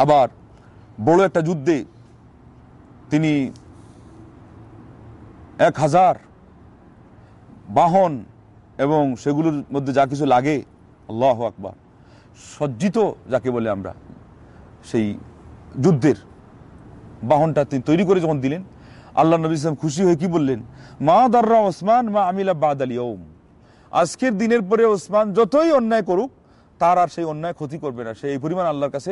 আবার বড় একটা যুদ্ধে তিনি এক হাজার বাহন এবং সেগুলোর মধ্যে যা কিছু লাগে আল্লাহ আকবার সজ্জিত যাকে বলে আমরা সেই যুদ্ধের বাহনটা তিনি তৈরি করে যখন দিলেন আল্লাহ নবী ইসলাম খুশি হয়ে কি বললেন মা দাররা ওসমান মা আমিলা বাদ আলী ওম আজকের দিনের পরে ওসমান যতই অন্যায় করুক তার আর সেই অন্যায় ক্ষতি করবে না সেই পরিমাণ আল্লাহর কাছে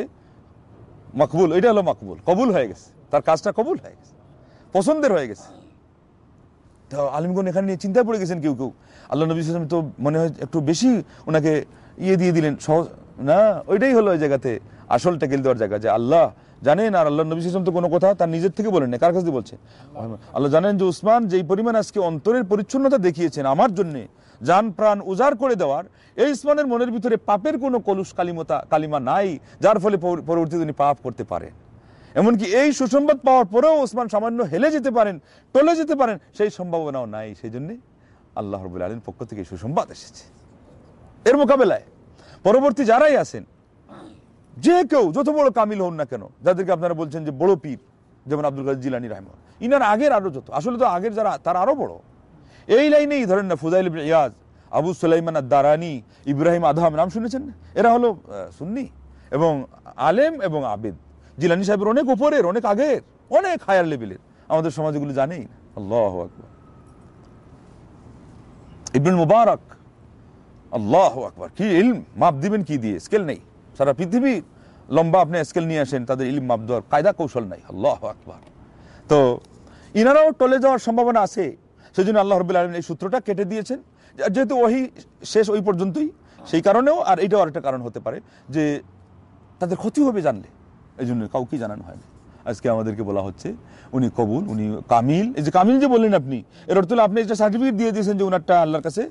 মাকবুল এটা হলো মাকবুল কবুল হয়ে গেছে তার কাজটা কবুল হয়ে গেছে পছন্দের হয়ে গেছে তো আলিমগণ এখানে নিয়ে চিন্তায় পড়ে গেছেন কেউ কেউ আল্লাহ নবী ইসলাম তো মনে হয় একটু বেশি ওনাকে ইয়ে দিয়ে দিলেন সহজ না ওইটাই হলো ওই জায়গাতে আসল টেকেল দেওয়ার জায়গা যে আল্লাহ জানেন আর আল্লাহ নবী ইসলাম তো কোনো কথা তার নিজের থেকে বলেন না কার কাছে বলছে আল্লাহ জানেন যে উসমান যেই পরিমাণ আজকে অন্তরের পরিচ্ছন্নতা দেখিয়েছেন আমার জন্যে যান প্রাণ উজাড় করে দেওয়ার এই ইসমানের মনের ভিতরে পাপের কোনো কলুষ কালিমতা কালিমা নাই যার ফলে পরবর্তীতে তিনি পাপ করতে পারেন এমনকি এই সুসংবাদ পাওয়ার পরেও ওসমান সামান্য হেলে যেতে পারেন টলে যেতে পারেন সেই সম্ভাবনাও নাই সেই জন্যে আল্লাহ রবুল আলীর পক্ষ থেকে সুসংবাদ এসেছে এর মোকাবেলায় পরবর্তী যারাই আছেন যে কেউ যত বড় কামিল হন না কেন যাদেরকে আপনারা বলছেন যে বড় পীর যেমন আব্দুল কাজ জিলানি রহমান ইনার আগের আরও যত আসলে তো আগের যারা তার আরও বড় এই লাইনেই ধরেন না ফুজাইল ইয়াজ আবু সুলাইমান দারানি ইব্রাহিম আদহাম নাম শুনেছেন এরা হলো সুন্নি এবং আলেম এবং আবেদ জিলানি সাহেবের অনেক উপরের অনেক আগের অনেক হায়ার লেভেলের আমাদের সমাজগুলো জানেই আল্লাহ আকবর ইবনুল মুবারক আল্লাহ আকবর কি ইলম মাপ দিবেন কি দিয়ে স্কেল নেই সারা পৃথিবীর লম্বা আপনি স্কেল নিয়ে আসেন তাদের ইলম মাপ দেওয়ার কায়দা কৌশল নাই আল্লাহ আকবর তো ইনারাও টলে যাওয়ার সম্ভাবনা আছে সেই জন্য আল্লাহ রবুল্লা আলম এই সূত্রটা কেটে দিয়েছেন যেহেতু ওই শেষ ওই পর্যন্তই সেই কারণেও আর এটাও আরেকটা কারণ হতে পারে যে তাদের ক্ষতি হবে জানলে এই জন্য কাউকেই জানানো হয়নি আজকে আমাদেরকে বলা হচ্ছে উনি কবুল উনি কামিল এই যে কামিল যে বললেন আপনি এর অর্থ আপনি একটা সার্টিফিকেট দিয়ে দিয়েছেন যে ওনারটা আল্লাহর কাছে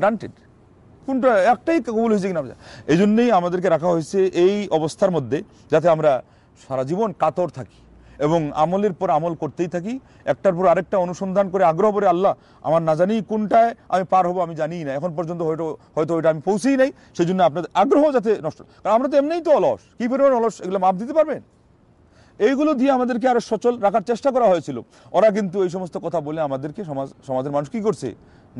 গ্রান্টেড কোনটা একটাই কবুল হয়েছে কিনা এই জন্যেই আমাদেরকে রাখা হয়েছে এই অবস্থার মধ্যে যাতে আমরা সারা জীবন কাতর থাকি এবং আমলের পর আমল করতেই থাকি একটার পর আরেকটা অনুসন্ধান করে আগ্রহ করে আল্লাহ আমার না জানি কোনটায় আমি পার হবো আমি জানি না এখন পর্যন্ত হয়তো হয়তো ওইটা আমি পৌঁছেই নাই সেই জন্য আপনাদের আগ্রহ যাতে নষ্ট কারণ আমরা তো এমনিই তো অলস কী পরিমাণ অলস এগুলো মাপ দিতে পারবেন এইগুলো দিয়ে আমাদেরকে আরও সচল রাখার চেষ্টা করা হয়েছিল ওরা কিন্তু এই সমস্ত কথা বলে আমাদেরকে সমাজ সমাজের মানুষ কী করছে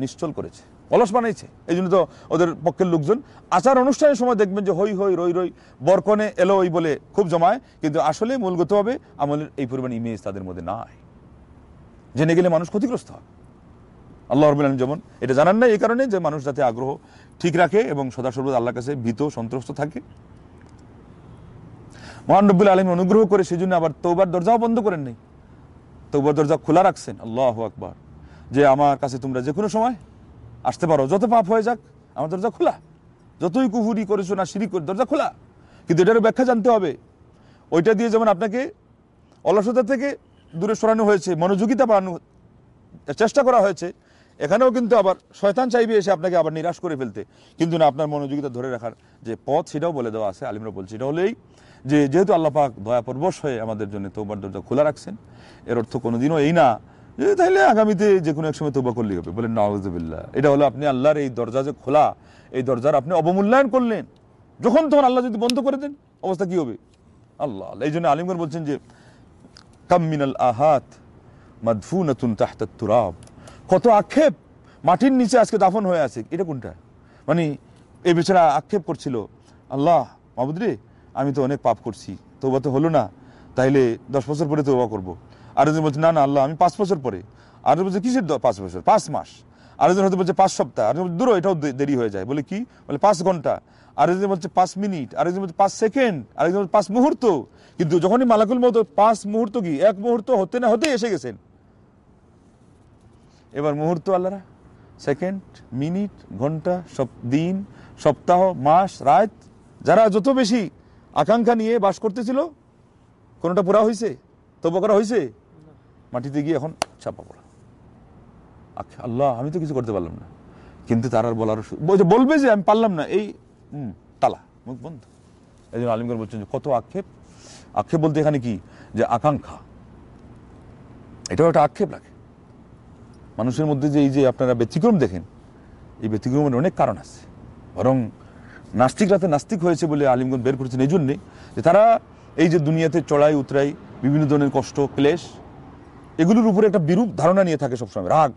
নিশ্চল করেছে অলস বানাইছে এই জন্য তো ওদের পক্ষের লোকজন আচার অনুষ্ঠানের সময় দেখবেন যে হই হই রই রই বরকনে এলো ওই বলে খুব জমায় কিন্তু আসলে মূলগতভাবে আমলের এই পরিমাণ ইমেজ তাদের মধ্যে নাই জেনে গেলে মানুষ ক্ষতিগ্রস্ত হয় আল্লাহ রবুল আলম যেমন এটা জানান না এই কারণে যে মানুষ যাতে আগ্রহ ঠিক রাখে এবং সদা সর্বদা আল্লাহর কাছে ভীত সন্ত্রস্ত থাকে মহান রব্বুল আলম অনুগ্রহ করে সেই জন্য আবার তৌবার দরজাও বন্ধ করেন নেই তৌবার দরজা খোলা রাখছেন আল্লাহ আকবার যে আমার কাছে তোমরা যে কোনো সময় আসতে পারো যত পাপ হয়ে যাক আমার দরজা খোলা যতই কুহুরি করেছো না সিঁড়ি করে দরজা খোলা কিন্তু এটারও ব্যাখ্যা জানতে হবে ওইটা দিয়ে যেমন আপনাকে অলসতা থেকে দূরে সরানো হয়েছে মনোযোগিতা বাড়ানো চেষ্টা করা হয়েছে এখানেও কিন্তু আবার শয়তান চাইবে এসে আপনাকে আবার নিরাশ করে ফেলতে কিন্তু না আপনার মনোযোগিতা ধরে রাখার যে পথ সেটাও বলে দেওয়া আছে আলিমরা বলছে এটা হলেই যে যেহেতু আল্লাহ পাক হয়ে আমাদের জন্য তোবার দরজা খোলা রাখছেন এর অর্থ কোনোদিনও এই না যে তাহলে আগামীতে যে কোনো এক সময় তোবা করলেই হবে বলেন নওয়াজবিল্লা এটা হলো আপনি আল্লাহর এই দরজা যে খোলা এই দরজার আপনি অবমূল্যায়ন করলেন যখন তখন আল্লাহ যদি বন্ধ করে দেন অবস্থা কি হবে আল্লাহ আল্লাহ এই জন্য আলিমগর বলছেন যে কামিনাল আহাত নতুন তাহতাত তুরাব কত আক্ষেপ মাটির নিচে আজকে দাফন হয়ে আছে এটা কোনটা মানে এই বেচারা আক্ষেপ করছিল আল্লাহ মাবুদ আমি তো অনেক পাপ করছি তোবা তো হলো না তাইলে দশ বছর পরে তোবা করবো আর একজন বলছে না না আল্লাহ আমি পাঁচ বছর পরে আর বলছে কিসের পাঁচ বছর পাঁচ মাস আরেকজন হয়তো বলছে পাঁচ সপ্তাহ আর দূর এটাও দেরি হয়ে যায় বলে কি বলে পাঁচ ঘন্টা আরেকজন বলছে পাঁচ মিনিট আরেকজন বলছে পাঁচ সেকেন্ড আরেকজন বলছে পাঁচ মুহূর্ত কিন্তু যখনই মালাকুল মতো পাঁচ মুহূর্ত কি এক মুহূর্ত হতে না হতে এসে গেছেন এবার মুহূর্ত আল্লাহরা সেকেন্ড মিনিট ঘন্টা সব দিন সপ্তাহ মাস রাত যারা যত বেশি আকাঙ্ক্ষা নিয়ে বাস করতেছিল কোনোটা পুরা হয়েছে তবু করা হয়েছে মাটিতে গিয়ে এখন চাপা পড়া আচ্ছা আল্লাহ আমি তো কিছু করতে পারলাম না কিন্তু তার আর বলার বলবে যে আমি পারলাম না এই তালা মুখ বন্ধ এই জন্য আলিমগর বলছেন যে কত আক্ষেপ আক্ষেপ বলতে এখানে কি যে আকাঙ্ক্ষা এটাও একটা আক্ষেপ লাগে মানুষের মধ্যে যে এই যে আপনারা ব্যতিক্রম দেখেন এই ব্যতিক্রমের অনেক কারণ আছে বরং নাস্তিকরাতে নাস্তিক হয়েছে বলে আলিমগঞ্জ বের করেছেন এই জন্যে যে তারা এই যে দুনিয়াতে চড়াই উতরাই বিভিন্ন ধরনের কষ্ট ক্লেশ এগুলোর উপরে একটা বিরূপ ধারণা নিয়ে থাকে সবসময় রাগ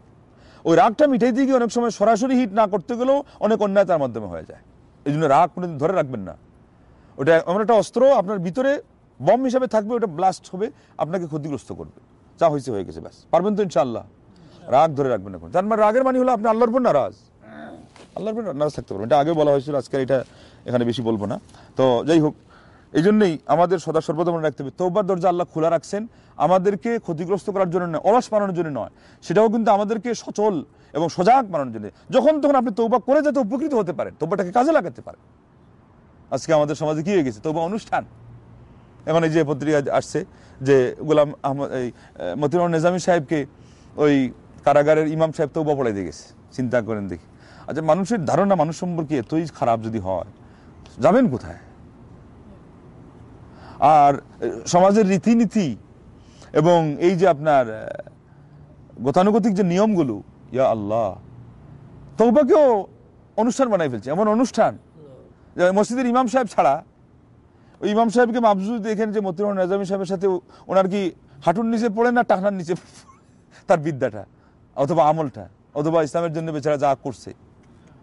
ওই রাগটা দিয়ে গিয়ে অনেক সময় সরাসরি হিট না করতে গেলেও অনেক অন্যায় তার মাধ্যমে হয়ে যায় এই জন্য রাগ কোনোদিন ধরে রাখবেন না ওটা এমন একটা অস্ত্র আপনার ভিতরে বম হিসাবে থাকবে ওটা ব্লাস্ট হবে আপনাকে ক্ষতিগ্রস্ত করবে যা হয়েছে হয়ে গেছে ব্যাস পারবেন তো ইনশাল্লাহ রাগ ধরে রাখবেন এখন তার মানে রাগের মানে হলো আপনি আল্লাহর উপর নারাজ আল্লাহর উপর নারাজ থাকতে পারবেন এটা আগে বলা হয়েছিল আজকে এটা এখানে বেশি বলবো না তো যাই হোক এই জন্যই আমাদের সদা সর্বদা মনে রাখতে হবে তৌবার দরজা আল্লাহ খোলা রাখছেন আমাদেরকে ক্ষতিগ্রস্ত করার জন্য নয় অলস মানানোর জন্য নয় সেটাও কিন্তু আমাদেরকে সচল এবং সজাগ মানানোর জন্য যখন তখন আপনি তৌবা করে যাতে উপকৃত হতে পারেন তৌবাটাকে কাজে লাগাতে পারেন আজকে আমাদের সমাজে কি হয়ে গেছে তৌবা অনুষ্ঠান এখন এই যে পত্রিকা আসছে যে গোলাম আহমদ এই মতিরুল নিজামী সাহেবকে ওই কারাগারের ইমাম সাহেব তৌবা পড়াই দিয়ে গেছে চিন্তা করেন দেখি আচ্ছা মানুষের ধারণা মানুষ সম্পর্কে এতই খারাপ যদি হয় যাবেন কোথায় আর সমাজের রীতিনীতি এবং এই যে আপনার গতানুগতিক যে নিয়মগুলো ইয়া আল্লাহ তৌবাকেও অনুষ্ঠান বানাই ফেলছে এমন অনুষ্ঠান মসজিদের ইমাম সাহেব ছাড়া ওই ইমাম সাহেবকে মাবজু দেখেন যে মতির নাজামি সাহেবের সাথে ওনার কি হাঁটুর নিচে পড়ে না টাকার নিচে তার বিদ্যাটা অথবা আমলটা অথবা ইসলামের জন্য বেচারা যা করছে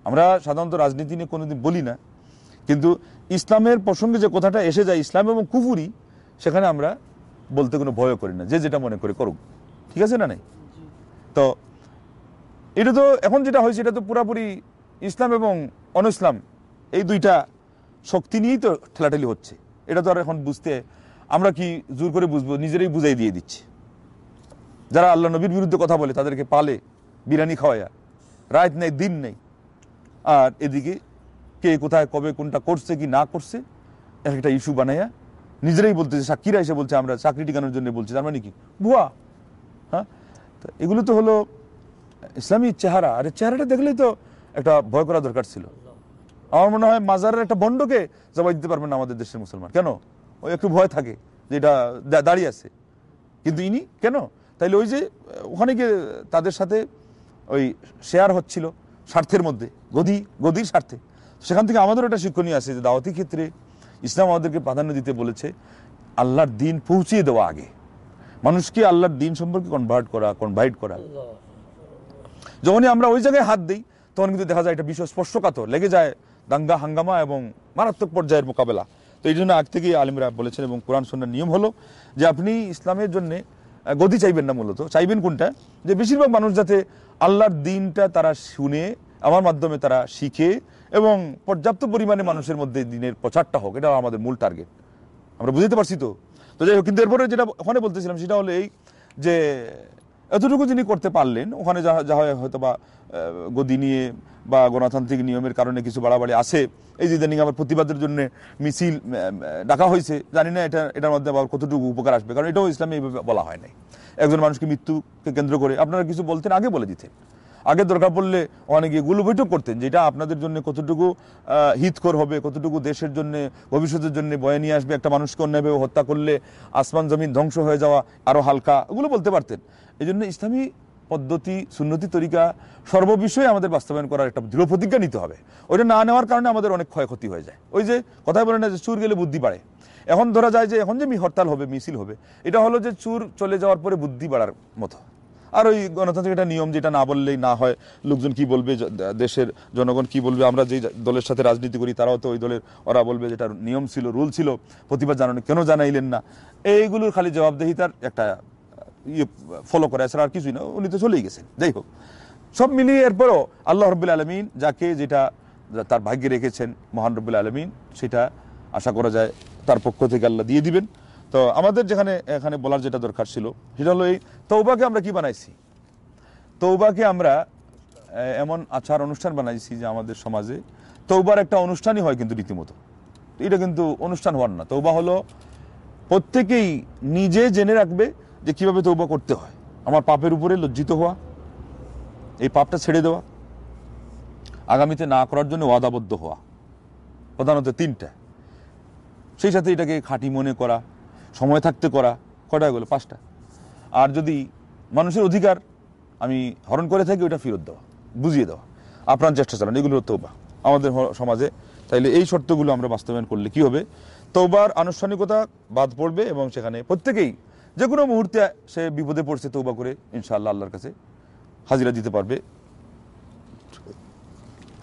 আমরা সাধারণত রাজনীতি নিয়ে কোনোদিন বলি না কিন্তু ইসলামের প্রসঙ্গে যে কথাটা এসে যায় ইসলাম এবং কুফুরি সেখানে আমরা বলতে কোনো ভয় করি না যে যেটা মনে করে করুক ঠিক আছে না নাই তো এটা তো এখন যেটা হয়েছে এটা তো পুরাপুরি ইসলাম এবং অন ইসলাম এই দুইটা শক্তি নিয়েই তো ঠেলাঠেলি হচ্ছে এটা তো আর এখন বুঝতে আমরা কি জোর করে বুঝবো নিজেরাই বুঝাই দিয়ে দিচ্ছি যারা আল্লাহ নবীর বিরুদ্ধে কথা বলে তাদেরকে পালে বিরিয়ানি খাওয়ায়া রাত নেই দিন নেই আর এদিকে কে কোথায় কবে কোনটা করছে কি না করছে এক একটা ইস্যু বানাইয়া নিজেরাই বলতেছে সাক্ষীরা এসে বলছে আমরা চাকরি টিকানোর জন্য বলছি তার মানে কি ভুয়া হ্যাঁ এগুলো তো হলো ইসলামী চেহারা আর চেহারাটা দেখলেই তো একটা ভয় করা দরকার ছিল আমার মনে হয় মাজারের একটা বন্ডকে জবাই দিতে পারবেন না আমাদের দেশের মুসলমান কেন ওই একটু ভয় থাকে যে এটা দাঁড়িয়ে আছে কিন্তু ইনি কেন তাইলে ওই যে ওখানে গিয়ে তাদের সাথে ওই শেয়ার হচ্ছিল স্বার্থের মধ্যে গদি গদির স্বার্থে সেখান থেকে আমাদেরও একটা শিক্ষণীয় আছে যে দাওয়াতি ক্ষেত্রে ইসলাম আমাদেরকে প্রাধান্য দিতে বলেছে আল্লাহর দিন পৌঁছিয়ে দেওয়া আগে মানুষকে আল্লাহর দিন সম্পর্কে কনভার্ট করা কনভাইট করা যখনই আমরা ওই জায়গায় হাত দিই তখন কিন্তু দেখা যায় এটা বিষয় স্পর্শকাতর লেগে যায় দাঙ্গা হাঙ্গামা এবং মারাত্মক পর্যায়ের মোকাবেলা তো এই জন্য আগ থেকেই আলিমরা বলেছেন এবং কোরআন সন্ন্যার নিয়ম হলো যে আপনি ইসলামের জন্যে গতি চাইবেন না মূলত চাইবেন কোনটা যে বেশিরভাগ মানুষ যাতে আল্লাহর দিনটা তারা শুনে আমার মাধ্যমে তারা শিখে এবং পর্যাপ্ত পরিমাণে মানুষের মধ্যে দিনের প্রচারটা হোক এটা আমাদের মূল টার্গেট আমরা বুঝতে পারছি তো তো যাই হোক কিন্তু এরপরে যেটা ওখানে বলতেছিলাম সেটা হলো এই যে এতটুকু যিনি করতে পারলেন ওখানে যা যা হয় হয়তো বা গদি নিয়ে বা গণতান্ত্রিক নিয়মের কারণে কিছু বাড়াবাড়ি আছে এই যে ইদানিং আবার প্রতিবাদের জন্য মিছিল ডাকা হয়েছে জানি না এটা এটার মধ্যে আবার কতটুকু উপকার আসবে কারণ এটাও ইসলামে এইভাবে বলা হয় নাই একজন মানুষকে মৃত্যুকে কেন্দ্র করে আপনারা কিছু বলতেন আগে বলে দিতেন আগে দরকার পড়লে অনেকে গুলো বৈঠক করতেন যেটা আপনাদের জন্য কতটুকু হিতকর হবে কতটুকু দেশের জন্য ভবিষ্যতের জন্য বয়ে নিয়ে আসবে একটা মানুষকে অন্যায়ভাবে হত্যা করলে আসমান জমিন ধ্বংস হয়ে যাওয়া আরও হালকা ওগুলো বলতে পারতেন এই জন্য ইসলামী পদ্ধতি সুন্নতি তরিকা সর্ববিষয়ে আমাদের বাস্তবায়ন করার একটা দৃঢ় প্রতিজ্ঞা নিতে হবে ওইটা না নেওয়ার কারণে আমাদের অনেক ক্ষয়ক্ষতি হয়ে যায় ওই যে কথাই বলে না যে চুর গেলে বুদ্ধি বাড়ে এখন ধরা যায় যে এখন যে মি হরতাল হবে মিছিল হবে এটা হলো যে চুর চলে যাওয়ার পরে বুদ্ধি বাড়ার মতো আর ওই গণতান্ত্রিক একটা নিয়ম যেটা না বললেই না হয় লোকজন কি বলবে দেশের জনগণ কি বলবে আমরা যে দলের সাথে রাজনীতি করি তারাও তো ওই দলের ওরা বলবে যেটা নিয়ম ছিল রুল ছিল প্রতিবাদ জানানো কেন জানাইলেন না এইগুলোর খালি জবাবদেহিতার একটা ইয়ে ফলো করা এছাড়া আর কিছুই না উনি তো চলেই গেছেন যাই হোক সব মিলিয়ে এরপরও আল্লাহ রব্বুল আলমিন যাকে যেটা তার ভাগ্যে রেখেছেন মহান রব্বুল আলমিন সেটা আশা করা যায় তার পক্ষ থেকে আল্লাহ দিয়ে দিবেন তো আমাদের যেখানে এখানে বলার যেটা দরকার ছিল সেটা হলো এই তৌবাকে আমরা কি বানাইছি তৌবাকে আমরা এমন আচার অনুষ্ঠান বানাইছি যে আমাদের সমাজে তৌবার একটা অনুষ্ঠানই হয় কিন্তু রীতিমতো এটা কিন্তু অনুষ্ঠান হওয়ার না তৌবা হলো প্রত্যেকেই নিজে জেনে রাখবে যে কিভাবে তৌবা করতে হয় আমার পাপের উপরে লজ্জিত হওয়া এই পাপটা ছেড়ে দেওয়া আগামীতে না করার জন্য ওয়াদাবদ্ধ হওয়া প্রধানত তিনটা সেই সাথে এটাকে খাঁটি মনে করা সময় থাকতে করা কটা গেল পাঁচটা আর যদি মানুষের অধিকার আমি হরণ করে থাকি ওটা ফেরত দেওয়া বুঝিয়ে দেওয়া আপ্রাণ চেষ্টা চালান এগুলো তৌবা আমাদের সমাজে তাইলে এই শর্তগুলো আমরা বাস্তবায়ন করলে কি হবে তৌবার আনুষ্ঠানিকতা বাদ পড়বে এবং সেখানে প্রত্যেকেই যে কোনো মুহূর্তে সে বিপদে পড়ছে তৌবা করে ইনশাল্লাহ আল্লাহর কাছে হাজিরা দিতে পারবে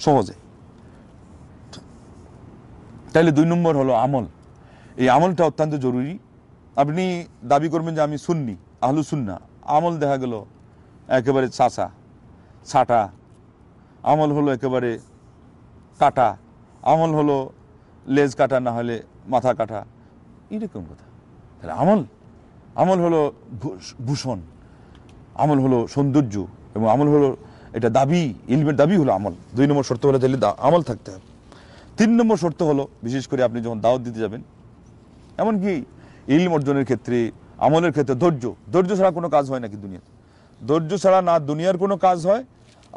সহজে তাইলে দুই নম্বর হলো আমল এই আমলটা অত্যন্ত জরুরি আপনি দাবি করবেন যে আমি সুন্নি আহলু সুন্না আমল দেখা গেল একেবারে চাষা ছাটা আমল হলো একেবারে কাটা আমল হলো লেজ কাটা না হলে মাথা কাটা এরকম কথা তাহলে আমল আমল হলো ভূষণ আমল হলো সৌন্দর্য এবং আমল হলো এটা দাবি ইলমের দাবি হলো আমল দুই নম্বর শর্ত হলো তাহলে আমল থাকতে হবে তিন নম্বর শর্ত হলো বিশেষ করে আপনি যখন দাওয়াত দিতে যাবেন এমনকি ইলম অর্জনের ক্ষেত্রে আমলের ক্ষেত্রে ধৈর্য ধৈর্য ছাড়া কোনো কাজ হয় নাকি দুনিয়াতে ধৈর্য ছাড়া না দুনিয়ার কোনো কাজ হয়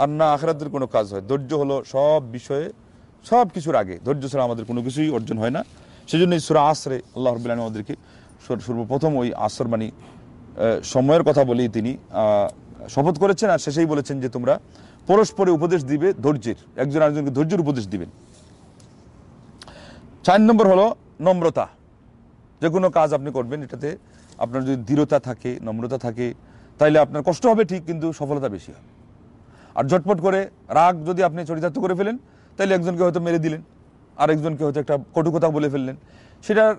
আর না আখরাতের কোনো কাজ হয় ধৈর্য হলো সব বিষয়ে সব কিছুর আগে ধৈর্য ছাড়া আমাদের কোনো কিছুই অর্জন হয় না সেই জন্য ঈশ্বরা আশ্রে আল্লাহ রবিল্লা আমাদেরকে সর্বপ্রথম ওই আশ্রয় মানে সময়ের কথা বলেই তিনি শপথ করেছেন আর শেষেই বলেছেন যে তোমরা পরস্পরে উপদেশ দিবে ধৈর্যের একজন আরেকজনকে ধৈর্যের উপদেশ দিবেন চার নম্বর হলো নম্রতা যে কোনো কাজ আপনি করবেন এটাতে আপনার যদি দৃঢ়তা থাকে নম্রতা থাকে তাইলে আপনার কষ্ট হবে ঠিক কিন্তু সফলতা বেশি হবে আর ঝটপট করে রাগ যদি আপনি চরিতার্থ করে ফেলেন তাহলে একজনকে হয়তো মেরে দিলেন আরেকজনকে হয়তো একটা কটু কথা বলে ফেললেন সেটার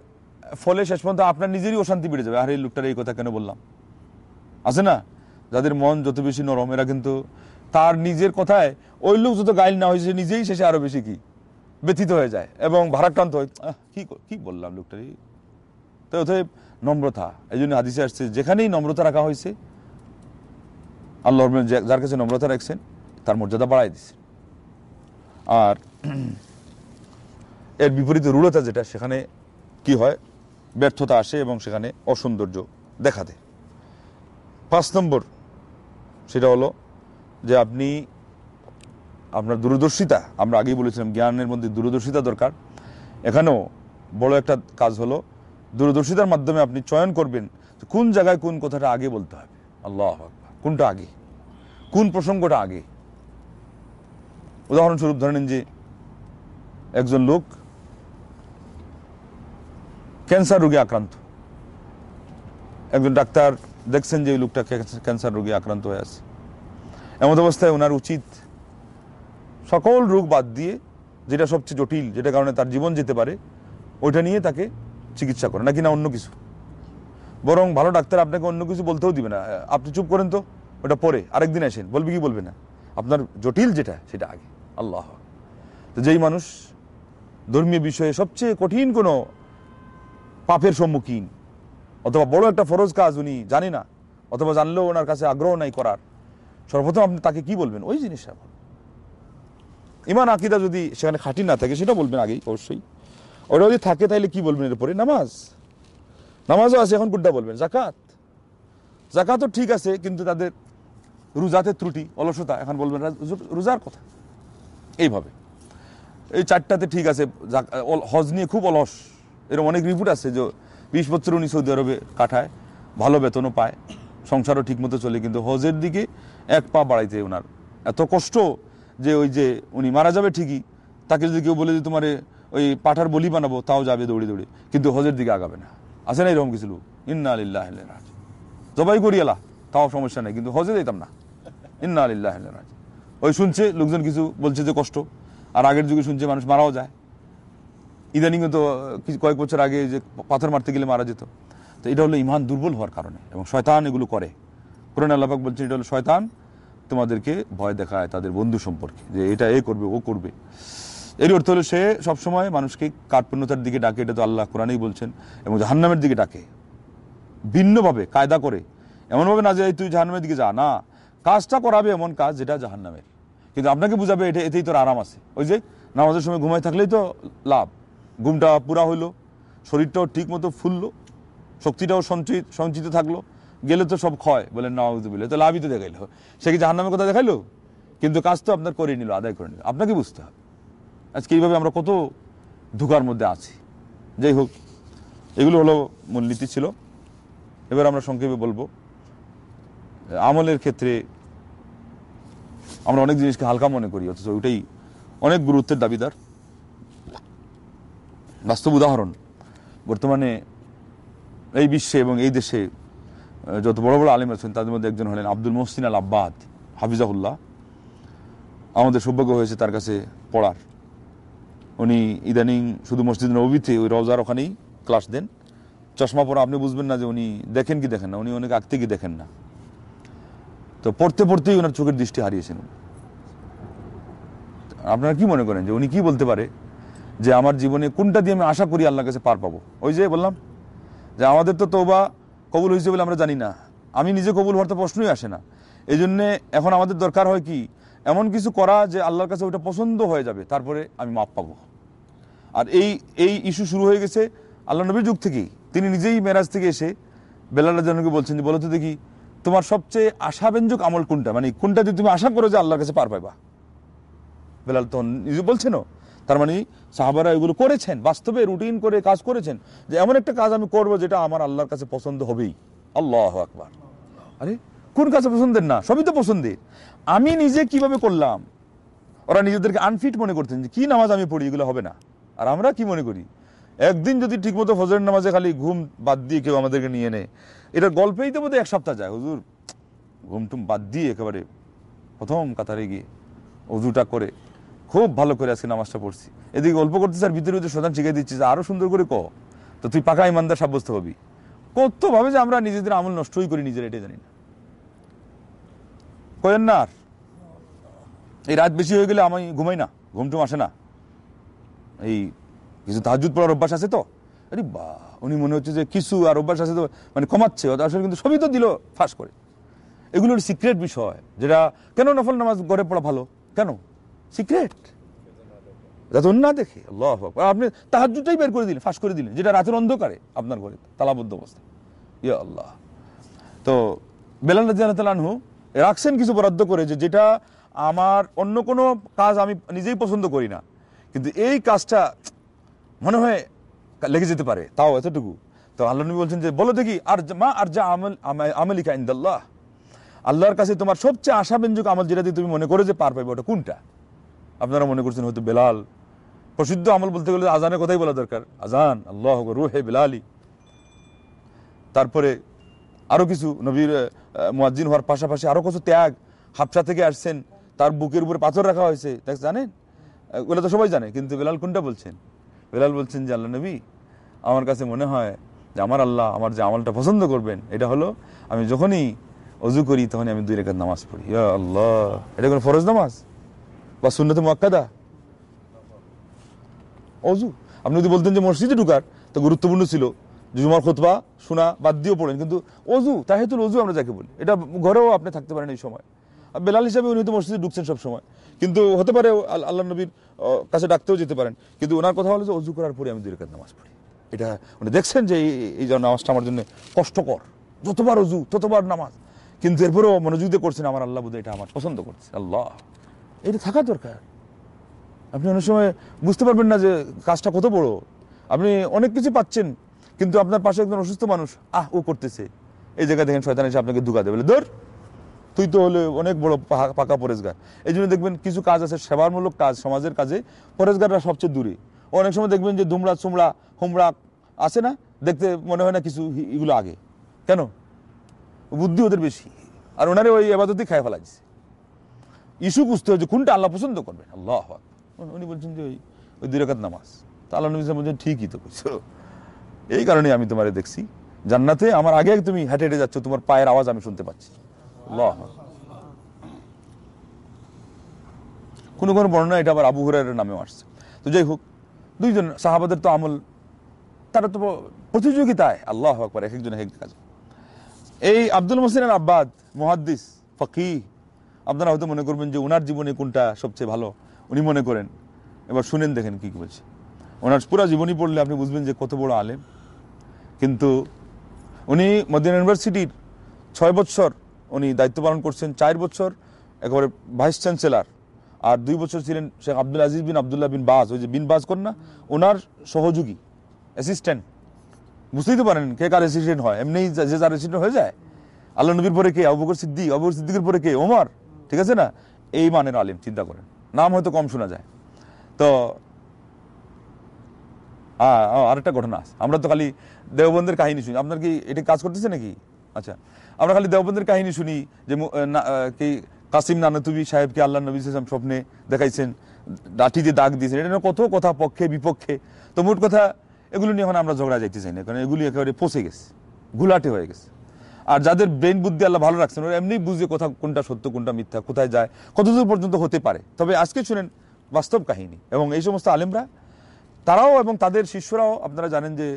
ফলে শেষ পর্যন্ত আপনার নিজেরই অশান্তি বেড়ে যাবে আর এই লোকটার এই কথা কেন বললাম আছে না যাদের মন যত বেশি নরম এরা কিন্তু তার নিজের কথায় ওই লোক যত গাইল না হয়েছে নিজেই শেষে আরও বেশি কি ব্যথিত হয়ে যায় এবং ভারাক্রান্ত হয় কি কি বললাম লোকটার তাই অতএব নম্রতা এই জন্য আদিসে আসছে যেখানেই নম্রতা রাখা হয়েছে আল্লাহ যার কাছে নম্রতা রাখছেন তার মর্যাদা বাড়াই দিচ্ছেন আর এর বিপরীতে রূঢ়তা যেটা সেখানে কি হয় ব্যর্থতা আসে এবং সেখানে অসৌন্দর্য দেখা দেয় পাঁচ নম্বর সেটা হলো যে আপনি আপনার দূরদর্শিতা আমরা আগেই বলেছিলাম জ্ঞানের মধ্যে দূরদর্শিতা দরকার এখানেও বড় একটা কাজ হলো দূরদর্শিতার মাধ্যমে আপনি চয়ন করবেন কোন জায়গায় কোন কথাটা আগে বলতে হবে আল্লাহ কোনটা আগে কোন প্রসঙ্গটা আগে উদাহরণস্বরূপ ধরেন যে একজন লোক ক্যান্সার রোগে আক্রান্ত একজন ডাক্তার দেখছেন যে ওই লোকটা ক্যান্সার রোগে আক্রান্ত হয়ে আছে এমন অবস্থায় ওনার উচিত সকল রোগ বাদ দিয়ে যেটা সবচেয়ে জটিল যেটা কারণে তার জীবন যেতে পারে ওইটা নিয়ে তাকে চিকিৎসা করে নাকি না অন্য কিছু বরং ভালো ডাক্তার আপনাকে অন্য কিছু বলতেও দিবে না আপনি চুপ করেন তো ওটা পরে আরেকদিন আসেন বলবে কি বলবে না আপনার জটিল যেটা সেটা আগে আল্লাহ তো যেই মানুষ ধর্মীয় বিষয়ে সবচেয়ে কঠিন কোনো পাপের সম্মুখীন অথবা বড় একটা ফরজ কাজ উনি জানে না অথবা জানলেও ওনার কাছে আগ্রহ নাই করার সর্বপ্রথম আপনি তাকে কি বলবেন ওই জিনিসটা ইমান আকিদা যদি সেখানে খাঁটি না থাকে সেটা বলবেন আগেই অবশ্যই ওটা যদি থাকে তাহলে কি বলবেন এর উপরে নামাজ নামাজও আছে এখন কোনটা বলবেন জাকাত জাকাতও ঠিক আছে কিন্তু তাদের রোজাতে ত্রুটি অলসতা এখন বলবেন রোজার কথা এইভাবে এই চারটাতে ঠিক আছে হজ নিয়ে খুব অলস এরকম অনেক রিপোর্ট আছে যে বিশ বছর উনি সৌদি আরবে কাটায় ভালো বেতনও পায় সংসারও ঠিকমতো চলে কিন্তু হজের দিকে এক পা বাড়াইতে ওনার এত কষ্ট যে ওই যে উনি মারা যাবে ঠিকই তাকে যদি কেউ বলে যে তোমার ওই পাঠার বলি বানাবো তাও যাবে দৌড়ে দৌড়ে কিন্তু হজের দিকে আগাবে না আসে না এরকম কিছু লোক ইন্না আলিল্লাহ জবাই করি আলা তাও সমস্যা নেই কিন্তু হজে যেতাম না ইন্না আলিল্লাহ ওই শুনছে লোকজন কিছু বলছে যে কষ্ট আর আগের যুগে শুনছে মানুষ মারাও যায় ইদানিং তো কয়েক বছর আগে যে পাথর মারতে গেলে মারা যেত তো এটা হলো ইমান দুর্বল হওয়ার কারণে এবং শয়তান এগুলো করে কোরআন আল্লাহাক বলছেন এটা হলো শয়তান তোমাদেরকে ভয় দেখায় তাদের বন্ধু সম্পর্কে যে এটা এ করবে ও করবে এর অর্থ হলো সে সবসময় মানুষকে কাঠপণ্যতার দিকে ডাকে এটা তো আল্লাহ কোরআনেই বলছেন এবং জাহান্নামের দিকে ডাকে ভিন্নভাবে কায়দা করে এমনভাবে না যে তুই জাহান্নামের দিকে যা না কাজটা করাবে এমন কাজ যেটা জাহান্নামের কিন্তু আপনাকে বুঝাবে এটা এতেই তোর আরাম আছে ওই যে নামাজের সময় ঘুমাই থাকলেই তো লাভ ঘুমটা পুরা হইলো শরীরটাও ঠিক মতো ফুললো শক্তিটাও সঞ্চিত সঞ্চিত থাকলো গেলে তো সব ক্ষয় বলে নওয়াজুবিল্লা তো লাভই তো দেখাইলো সে কি জাহান্নামের কথা দেখাইলো কিন্তু কাজ তো আপনার করে নিল আদায় করে নিল আপনাকে বুঝতে হবে আজকে এইভাবে আমরা কত ধোকার মধ্যে আছি যাই হোক এগুলো হলো মূলনীতি ছিল এবার আমরা সংক্ষেপে বলবো আমলের ক্ষেত্রে আমরা অনেক জিনিসকে হালকা মনে করি অথচ ওইটাই অনেক গুরুত্বের দাবিদার বাস্তব উদাহরণ বর্তমানে এই বিশ্বে এবং এই দেশে যত বড় বড় আলেম আছেন তাদের মধ্যে একজন হলেন আব্দুল মোহসিন আল আব্বাদ হাফিজাহুল্লাহ আমাদের সৌভাগ্য হয়েছে তার কাছে পড়ার উনি ইদানিং শুধু মসজিদ নবীতে ওই রওজার ওখানেই ক্লাস দেন চশমা পরা আপনি বুঝবেন না যে উনি দেখেন কি দেখেন না উনি অনেক আঁকতে কি দেখেন না তো পড়তে পড়তেই ওনার চোখের দৃষ্টি হারিয়েছেন আপনারা কি মনে করেন যে উনি কি বলতে পারে যে আমার জীবনে কোনটা দিয়ে আমি আশা করি আল্লাহর কাছে পার পাবো ওই যে বললাম যে আমাদের তো তৌবা কবুল হয়েছে বলে আমরা জানি না আমি নিজে কবুল হওয়ার তো প্রশ্নই আসে না এই জন্যে এখন আমাদের দরকার হয় কি এমন কিছু করা যে আল্লাহর কাছে ওটা পছন্দ হয়ে যাবে তারপরে আমি মাপ পাবো আর এই এই ইস্যু শুরু হয়ে গেছে আল্লাহ নবীর যুগ থেকেই তিনি নিজেই মেরাজ থেকে এসে বেলাল্লাহকে বলছেন যে বলতো দেখি তোমার সবচেয়ে আশাব্যঞ্জক আমল কোনটা মানে কোনটা যদি তুমি আশা করো যে আল্লাহর কাছে পার পাইবা বেলাল তখন নিজে বলছেনও তার মানে সাহাবারা এগুলো করেছেন বাস্তবে রুটিন করে কাজ করেছেন যে এমন একটা কাজ আমি করব যেটা আমার আল্লাহর কাছে পছন্দ হবেই আল্লাহ আকবার আরে কোন কাছে পছন্দের না সবই তো পছন্দের আমি নিজে কিভাবে করলাম ওরা নিজেদেরকে আনফিট মনে করতেন যে কী নামাজ আমি পড়ি এগুলো হবে না আর আমরা কি মনে করি একদিন যদি ঠিকমতো ফজরের নামাজে খালি ঘুম বাদ দিয়ে কেউ আমাদেরকে নিয়ে নেয় এটার গল্পেই তো বোধহয় এক সপ্তাহ যায় হুজুর ঘুমটুম বাদ দিয়ে একেবারে প্রথম কাতারে গিয়ে অজুটা করে খুব ভালো করে আজকে নামাজটা পড়ছি এদিকে গল্প করতে আর ভিতরে ভিতরে সদান শিখিয়ে দিচ্ছি যে আরও সুন্দর করে ক তো তুই পাকা ইমানদার সাব্যস্ত হবি কতভাবে যে আমরা নিজেদের আমল নষ্টই করি নিজের এটা জানি না কয়েন না আর এই রাত বেশি হয়ে গেলে আমি ঘুমাই না ঘুমটুম আসে না এই কিছু তাহাজুদ পড়ার অভ্যাস আছে তো আরে বা উনি মনে হচ্ছে যে কিছু আর অভ্যাস আছে তো মানে কমাচ্ছে আসলে কিন্তু সবই তো দিল ফাঁস করে এগুলোর সিক্রেট বিষয় যেটা কেন নফল নামাজ গড়ে পড়া ভালো কেন সিক্রেট যাতে অন্য দেখে আল্লাহ আপনি তাহাজুটাই বের করে দিলেন ফাঁস করে দিলেন যেটা রাতের অন্ধকারে আপনার ঘরে তালাবদ্ধ অবস্থা ইয়া আল্লাহ তো বেলাল আল্লাহ তালানহু রাখছেন কিছু বরাদ্দ করে যে যেটা আমার অন্য কোনো কাজ আমি নিজেই পছন্দ করি না কিন্তু এই কাজটা মনে হয় লেগে যেতে পারে তাও এতটুকু তো আল্লাহ নবী বলছেন যে বলো দেখি আর মা আর যা আমল আমলিকা ইন্দাল্লাহ আল্লাহর কাছে তোমার সবচেয়ে আশাব্যঞ্জক আমল যেটা দিয়ে তুমি মনে করো যে পার পাইবে ওটা কোনটা আপনারা মনে করছেন হয়তো বেলাল প্রসিদ্ধ আমল বলতে গেলে আজানের কথাই বলা দরকার আজান আল্লাহ রুহে বেলালি তারপরে আরও কিছু নবীর মুয়াজ্জিন হওয়ার পাশাপাশি আরও কিছু ত্যাগ হাফসা থেকে আসছেন তার বুকের উপরে পাথর রাখা হয়েছে দেখ জানেন ওগুলো তো সবাই জানে কিন্তু বেলাল কোনটা বলছেন বেলাল বলছেন যে আল্লাহ নবী আমার কাছে মনে হয় যে আমার আল্লাহ আমার যে আমলটা পছন্দ করবেন এটা হলো আমি যখনই অজু করি তখনই আমি দুই রেখার নামাজ পড়ি ইয়া আল্লাহ এটা কোনো ফরজ নামাজ বা শূন্যতে মক্কাদা অজু আপনি যদি বলতেন যে মসজিদে ঢুকার তো গুরুত্বপূর্ণ ছিল জুমার খোতবা শোনা বাদ দিয়েও পড়েন কিন্তু অজু তাহেতুল অজু আমরা যাকে বলি এটা ঘরেও আপনি থাকতে পারেন এই সময় বেলাল হিসাবে উনি তো মসজিদে ঢুকছেন সময় কিন্তু হতে পারে আল্লাহ নবীর কাছে ডাকতেও যেতে পারেন কিন্তু ওনার কথা হলো যে অজু করার পরে আমি দুই রেখাত নামাজ পড়ি এটা উনি মানে দেখছেন যে এই যে নামাজটা আমার জন্য কষ্টকর যতবার অজু ততবার নামাজ কিন্তু এরপরেও মনোযোগ দিয়ে করছেন আমার আল্লাহ বোধ এটা আমার পছন্দ করছে আল্লাহ এটা থাকা দরকার আপনি অনেক সময় বুঝতে পারবেন না যে কাজটা কত বড় আপনি অনেক কিছু পাচ্ছেন কিন্তু আপনার পাশে একজন অসুস্থ মানুষ আহ ও করতেছে এই জায়গায় দেখেন শয়তান এসে আপনাকে ধুকা দেবে ধর তুই তো হলে অনেক বড় পাকা পরেজগার এই জন্য দেখবেন কিছু কাজ আছে সেবামূলক কাজ সমাজের কাজে পরেজগাররা সবচেয়ে দূরে অনেক সময় দেখবেন যে দুমড়া চুমড়া হুমড়া আছে না দেখতে মনে হয় না কিছু এগুলো আগে কেন বুদ্ধি ওদের বেশি আর ওনারে ওই এবাদতি খায় ফেলা যাচ্ছে ইস্যু বুঝতে হয়েছে কোনটা আল্লাহ পছন্দ করবেন আল্লাহ উনি বলছেন যে ওই ওই দুই নামাজ তা আল্লাহ নবী বলছেন ঠিকই তো করছো এই কারণে আমি তোমার দেখছি জান্নাতে আমার আগে তুমি হেঁটে হেঁটে যাচ্ছ তোমার পায়ের আওয়াজ আমি শুনতে পাচ্ছি কোনো কোনো বর্ণনা এটা আবার আবু হুরারের নামেও আসছে তো যাই হোক দুইজন সাহাবাদের তো আমল তারা তো প্রতিযোগিতায় আল্লাহ আকবর এক একজন এক কাজ এই আব্দুল মোসিন আব্বাদ মহাদ্দিস ফকি আপনারা হয়তো মনে করবেন যে ওনার জীবনে কোনটা সবচেয়ে ভালো উনি মনে করেন এবার শুনেন দেখেন কি বলছে ওনার পুরা জীবনই পড়লে আপনি বুঝবেন যে কত বড় আলেম কিন্তু উনি মদিনা ইউনিভার্সিটির ছয় বছর উনি দায়িত্ব পালন করছেন চার বছর একেবারে ভাইস চ্যান্সেলার আর দুই বছর ছিলেন শেখ আব্দুল আজিজ বিন আবদুল্লাহ বিন বাস ওই যে বিন বাস কন্যা ওনার সহযোগী অ্যাসিস্ট্যান্ট বুঝতেই তো পারেন কে কার অ্যাসিস্ট্যান্ট হয় এমনি যে যার অ্যাসিস্ট্যান্ট হয়ে যায় আল্লাহ নবীর পরে কে অবকর সিদ্দিক অবকর সিদ্দিকের পরে কে ওমর ঠিক আছে না এই মানের আলিম চিন্তা করেন নাম হয়তো কম শোনা যায় তো আরেকটা ঘটনা আছে আমরা তো খালি দেওবন্দের কাহিনী শুনি আপনার কি এটা কাজ করতেছে নাকি আচ্ছা আমরা খালি দেওবন্দের কাহিনী শুনি যে কি কাসিম নানতুবি সাহেবকে আল্লাহ নবী ইসলাম স্বপ্নে দেখাইছেন ডাটি দিয়ে দাগ দিয়েছেন এটা কত কথা পক্ষে বিপক্ষে তো মোট কথা এগুলো নিয়ে এখন আমরা ঝগড়া যাইতে চাই না কারণ এগুলি একেবারে পচে গেছে ঘুলাটে হয়ে গেছে আর যাদের ব্রেন বুদ্ধি আল্লাহ ভালো রাখছেন ওরা এমনি বুঝে কোথা কোনটা সত্য কোনটা মিথ্যা কোথায় যায় কতদূর পর্যন্ত হতে পারে তবে আজকে শুনেন বাস্তব কাহিনী এবং এই সমস্ত আলেমরা তারাও এবং তাদের শিষ্যরাও আপনারা জানেন যে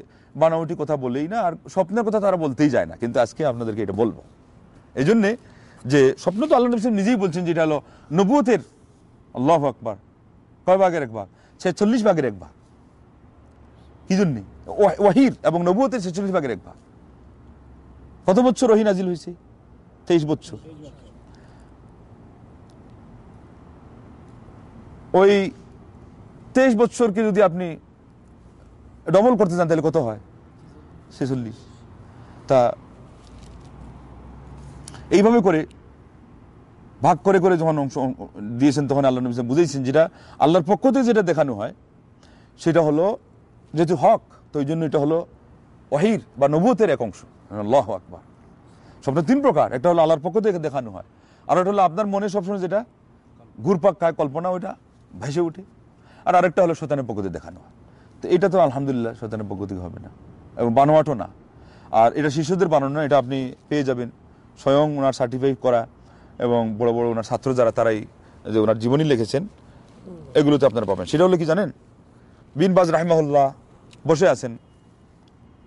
বানাউটি কথা বলেই না আর স্বপ্নের কথা তারা বলতেই যায় না কিন্তু আজকে আপনাদেরকে এটা বলবো এই জন্যে যে স্বপ্ন তো আল্লাহ নবী নিজেই বলছেন যেটা হলো নবুয়তের আল্লাহ আকবার কয় ভাগের একবার ছেচল্লিশ ভাগের একবার কি জন্যে ওয়াহির এবং নবুয়তের ছেচল্লিশ ভাগের একবার কত বছর ওহি নাজিল হয়েছে তেইশ বছর ওই তেইশ বছরকে যদি আপনি ডবল করতে চান তাহলে কত হয় ছেচল্লিশ তা এইভাবে করে ভাগ করে করে যখন অংশ দিয়েছেন তখন আল্লাহ নবী বুঝেছেন যেটা আল্লাহর পক্ষ থেকে যেটা দেখানো হয় সেটা হলো যেহেতু হক তো ওই জন্য এটা হলো অহির বা নবুতের এক অংশ লহ আকবার সবটা তিন প্রকার একটা হলো আল্লাহর পক্ষ থেকে দেখানো হয় আর একটা হলো আপনার মনে সবসময় যেটা ঘুরপাক খায় কল্পনা ওইটা ভেসে উঠে আর আরেকটা হলো শৈতানের প্রগতি দেখানো তো এটা তো আলহামদুলিল্লাহ শৈতানের প্রগতি হবে না এবং বানোয়াটও না আর এটা শিশুদের বানানো না এটা আপনি পেয়ে যাবেন স্বয়ং ওনার সার্টিফাই করা এবং বড় বড় ওনার ছাত্র যারা তারাই যে ওনার জীবনী লিখেছেন এগুলোতে আপনারা পাবেন সেটা হলো কি জানেন বিনবাজ রাহিমাহুল্লাহ বসে আছেন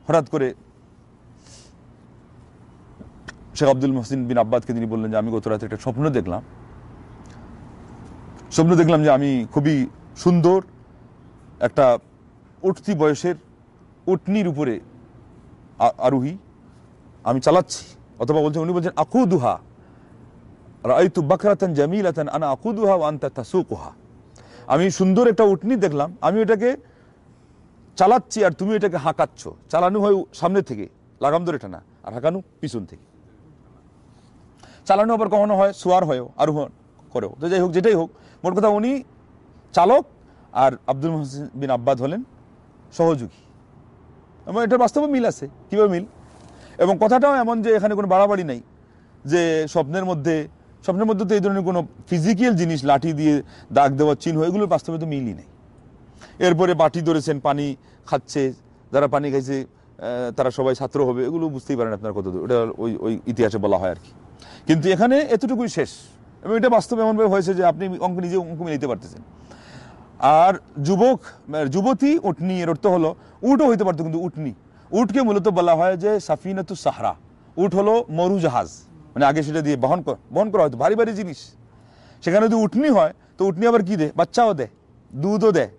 হঠাৎ করে শেখ আব্দুল মহসিন বিন আব্বাদকে তিনি বললেন যে আমি গত রাতে একটা স্বপ্ন দেখলাম স্বপ্ন দেখলাম যে আমি খুবই সুন্দর একটা উঠতি বয়সের উটনির উপরে আরোহী আমি চালাচ্ছি অথবা বলছেন উনি বলছেন আকুদুহা রায়তু জামিল আতেন আনা আকুদুহা আন্তা সুকুহা আমি সুন্দর একটা উটনি দেখলাম আমি এটাকে চালাচ্ছি আর তুমি এটাকে হাঁকাচ্ছ চালানো হয় সামনে থেকে লাগাম ধরে টানা আর হাঁকানো পিছন থেকে চালানো আবার কখনো হয় সোয়ার হয়েও আরোহণ করেও তো যাই হোক যেটাই হোক মোট কথা উনি চালক আর আব্দুল মহসিন বিন আব্বাদ হলেন সহযোগী এবং এটার বাস্তবে মিল আছে কীভাবে মিল এবং কথাটাও এমন যে এখানে কোনো বাড়াবাড়ি নাই যে স্বপ্নের মধ্যে স্বপ্নের মধ্যে তো এই ধরনের কোনো ফিজিক্যাল জিনিস লাঠি দিয়ে দাগ দেওয়ার চিহ্ন এগুলোর বাস্তবে তো মিলই নেই এরপরে বাটি ধরেছেন পানি খাচ্ছে যারা পানি খাইছে তারা সবাই ছাত্র হবে এগুলো বুঝতেই পারেন আপনার কত ওটা ওই ওই ইতিহাসে বলা হয় আর কি কিন্তু এখানে এতটুকুই শেষ এবং এটা বাস্তবে এমনভাবে হয়েছে যে আপনি অঙ্ক নিজে অঙ্ক নিতে পারতেছেন আর যুবক যুবতী উটনি এর অর্থ হলো উটও হইতে পারতো কিন্তু উটনি উটকে মূলত বলা হয় যে সাফিনাতু সাহরা উট হলো মরু জাহাজ মানে আগে সেটা দিয়ে বহন বহন করা হয়তো ভারী ভারী জিনিস সেখানে যদি উটনি হয় তো উটনি আবার কি দেয় বাচ্চাও দেয় দুধও দেয়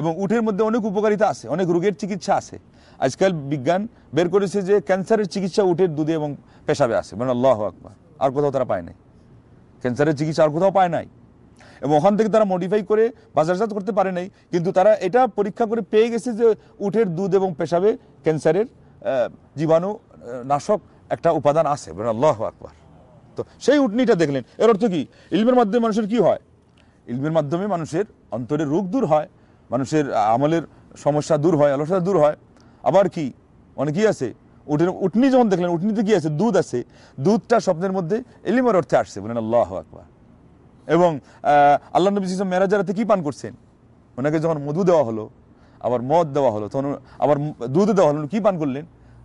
এবং উটের মধ্যে অনেক উপকারিতা আছে অনেক রোগের চিকিৎসা আছে আজকাল বিজ্ঞান বের করেছে যে ক্যান্সারের চিকিৎসা উঠের দুধে এবং পেশাবে আছে মানে আল্লাহ আকবার আর কোথাও তারা পায় নাই ক্যান্সারের চিকিৎসা আর কোথাও পায় নাই এবং ওখান থেকে তারা মডিফাই করে বাজারজাত করতে পারে নাই কিন্তু তারা এটা পরীক্ষা করে পেয়ে গেছে যে উঠের দুধ এবং পেশাবে ক্যান্সারের জীবাণু নাশক একটা উপাদান আছে আল্লাহ আকবর তো সেই উটনিটা দেখলেন এর অর্থ কি ইলমের মাধ্যমে মানুষের কি হয় ইলমের মাধ্যমে মানুষের অন্তরের রোগ দূর হয় মানুষের আমলের সমস্যা দূর হয় আলস্যতা দূর হয় আবার কি মানে কি আছে উঠের উটনি যখন দেখলেন উঠনিতে কি আছে দুধ আছে দুধটা স্বপ্নের মধ্যে এলিমের অর্থে আসছে বলেন আল্লাহ আকবর এবং আল্লাহ নবী ইসলাম থেকে কি পান করছেন ওনাকে যখন মধু দেওয়া হলো আবার মদ দেওয়া হলো তখন আবার দুধ দেওয়া হলো কি পান করলেন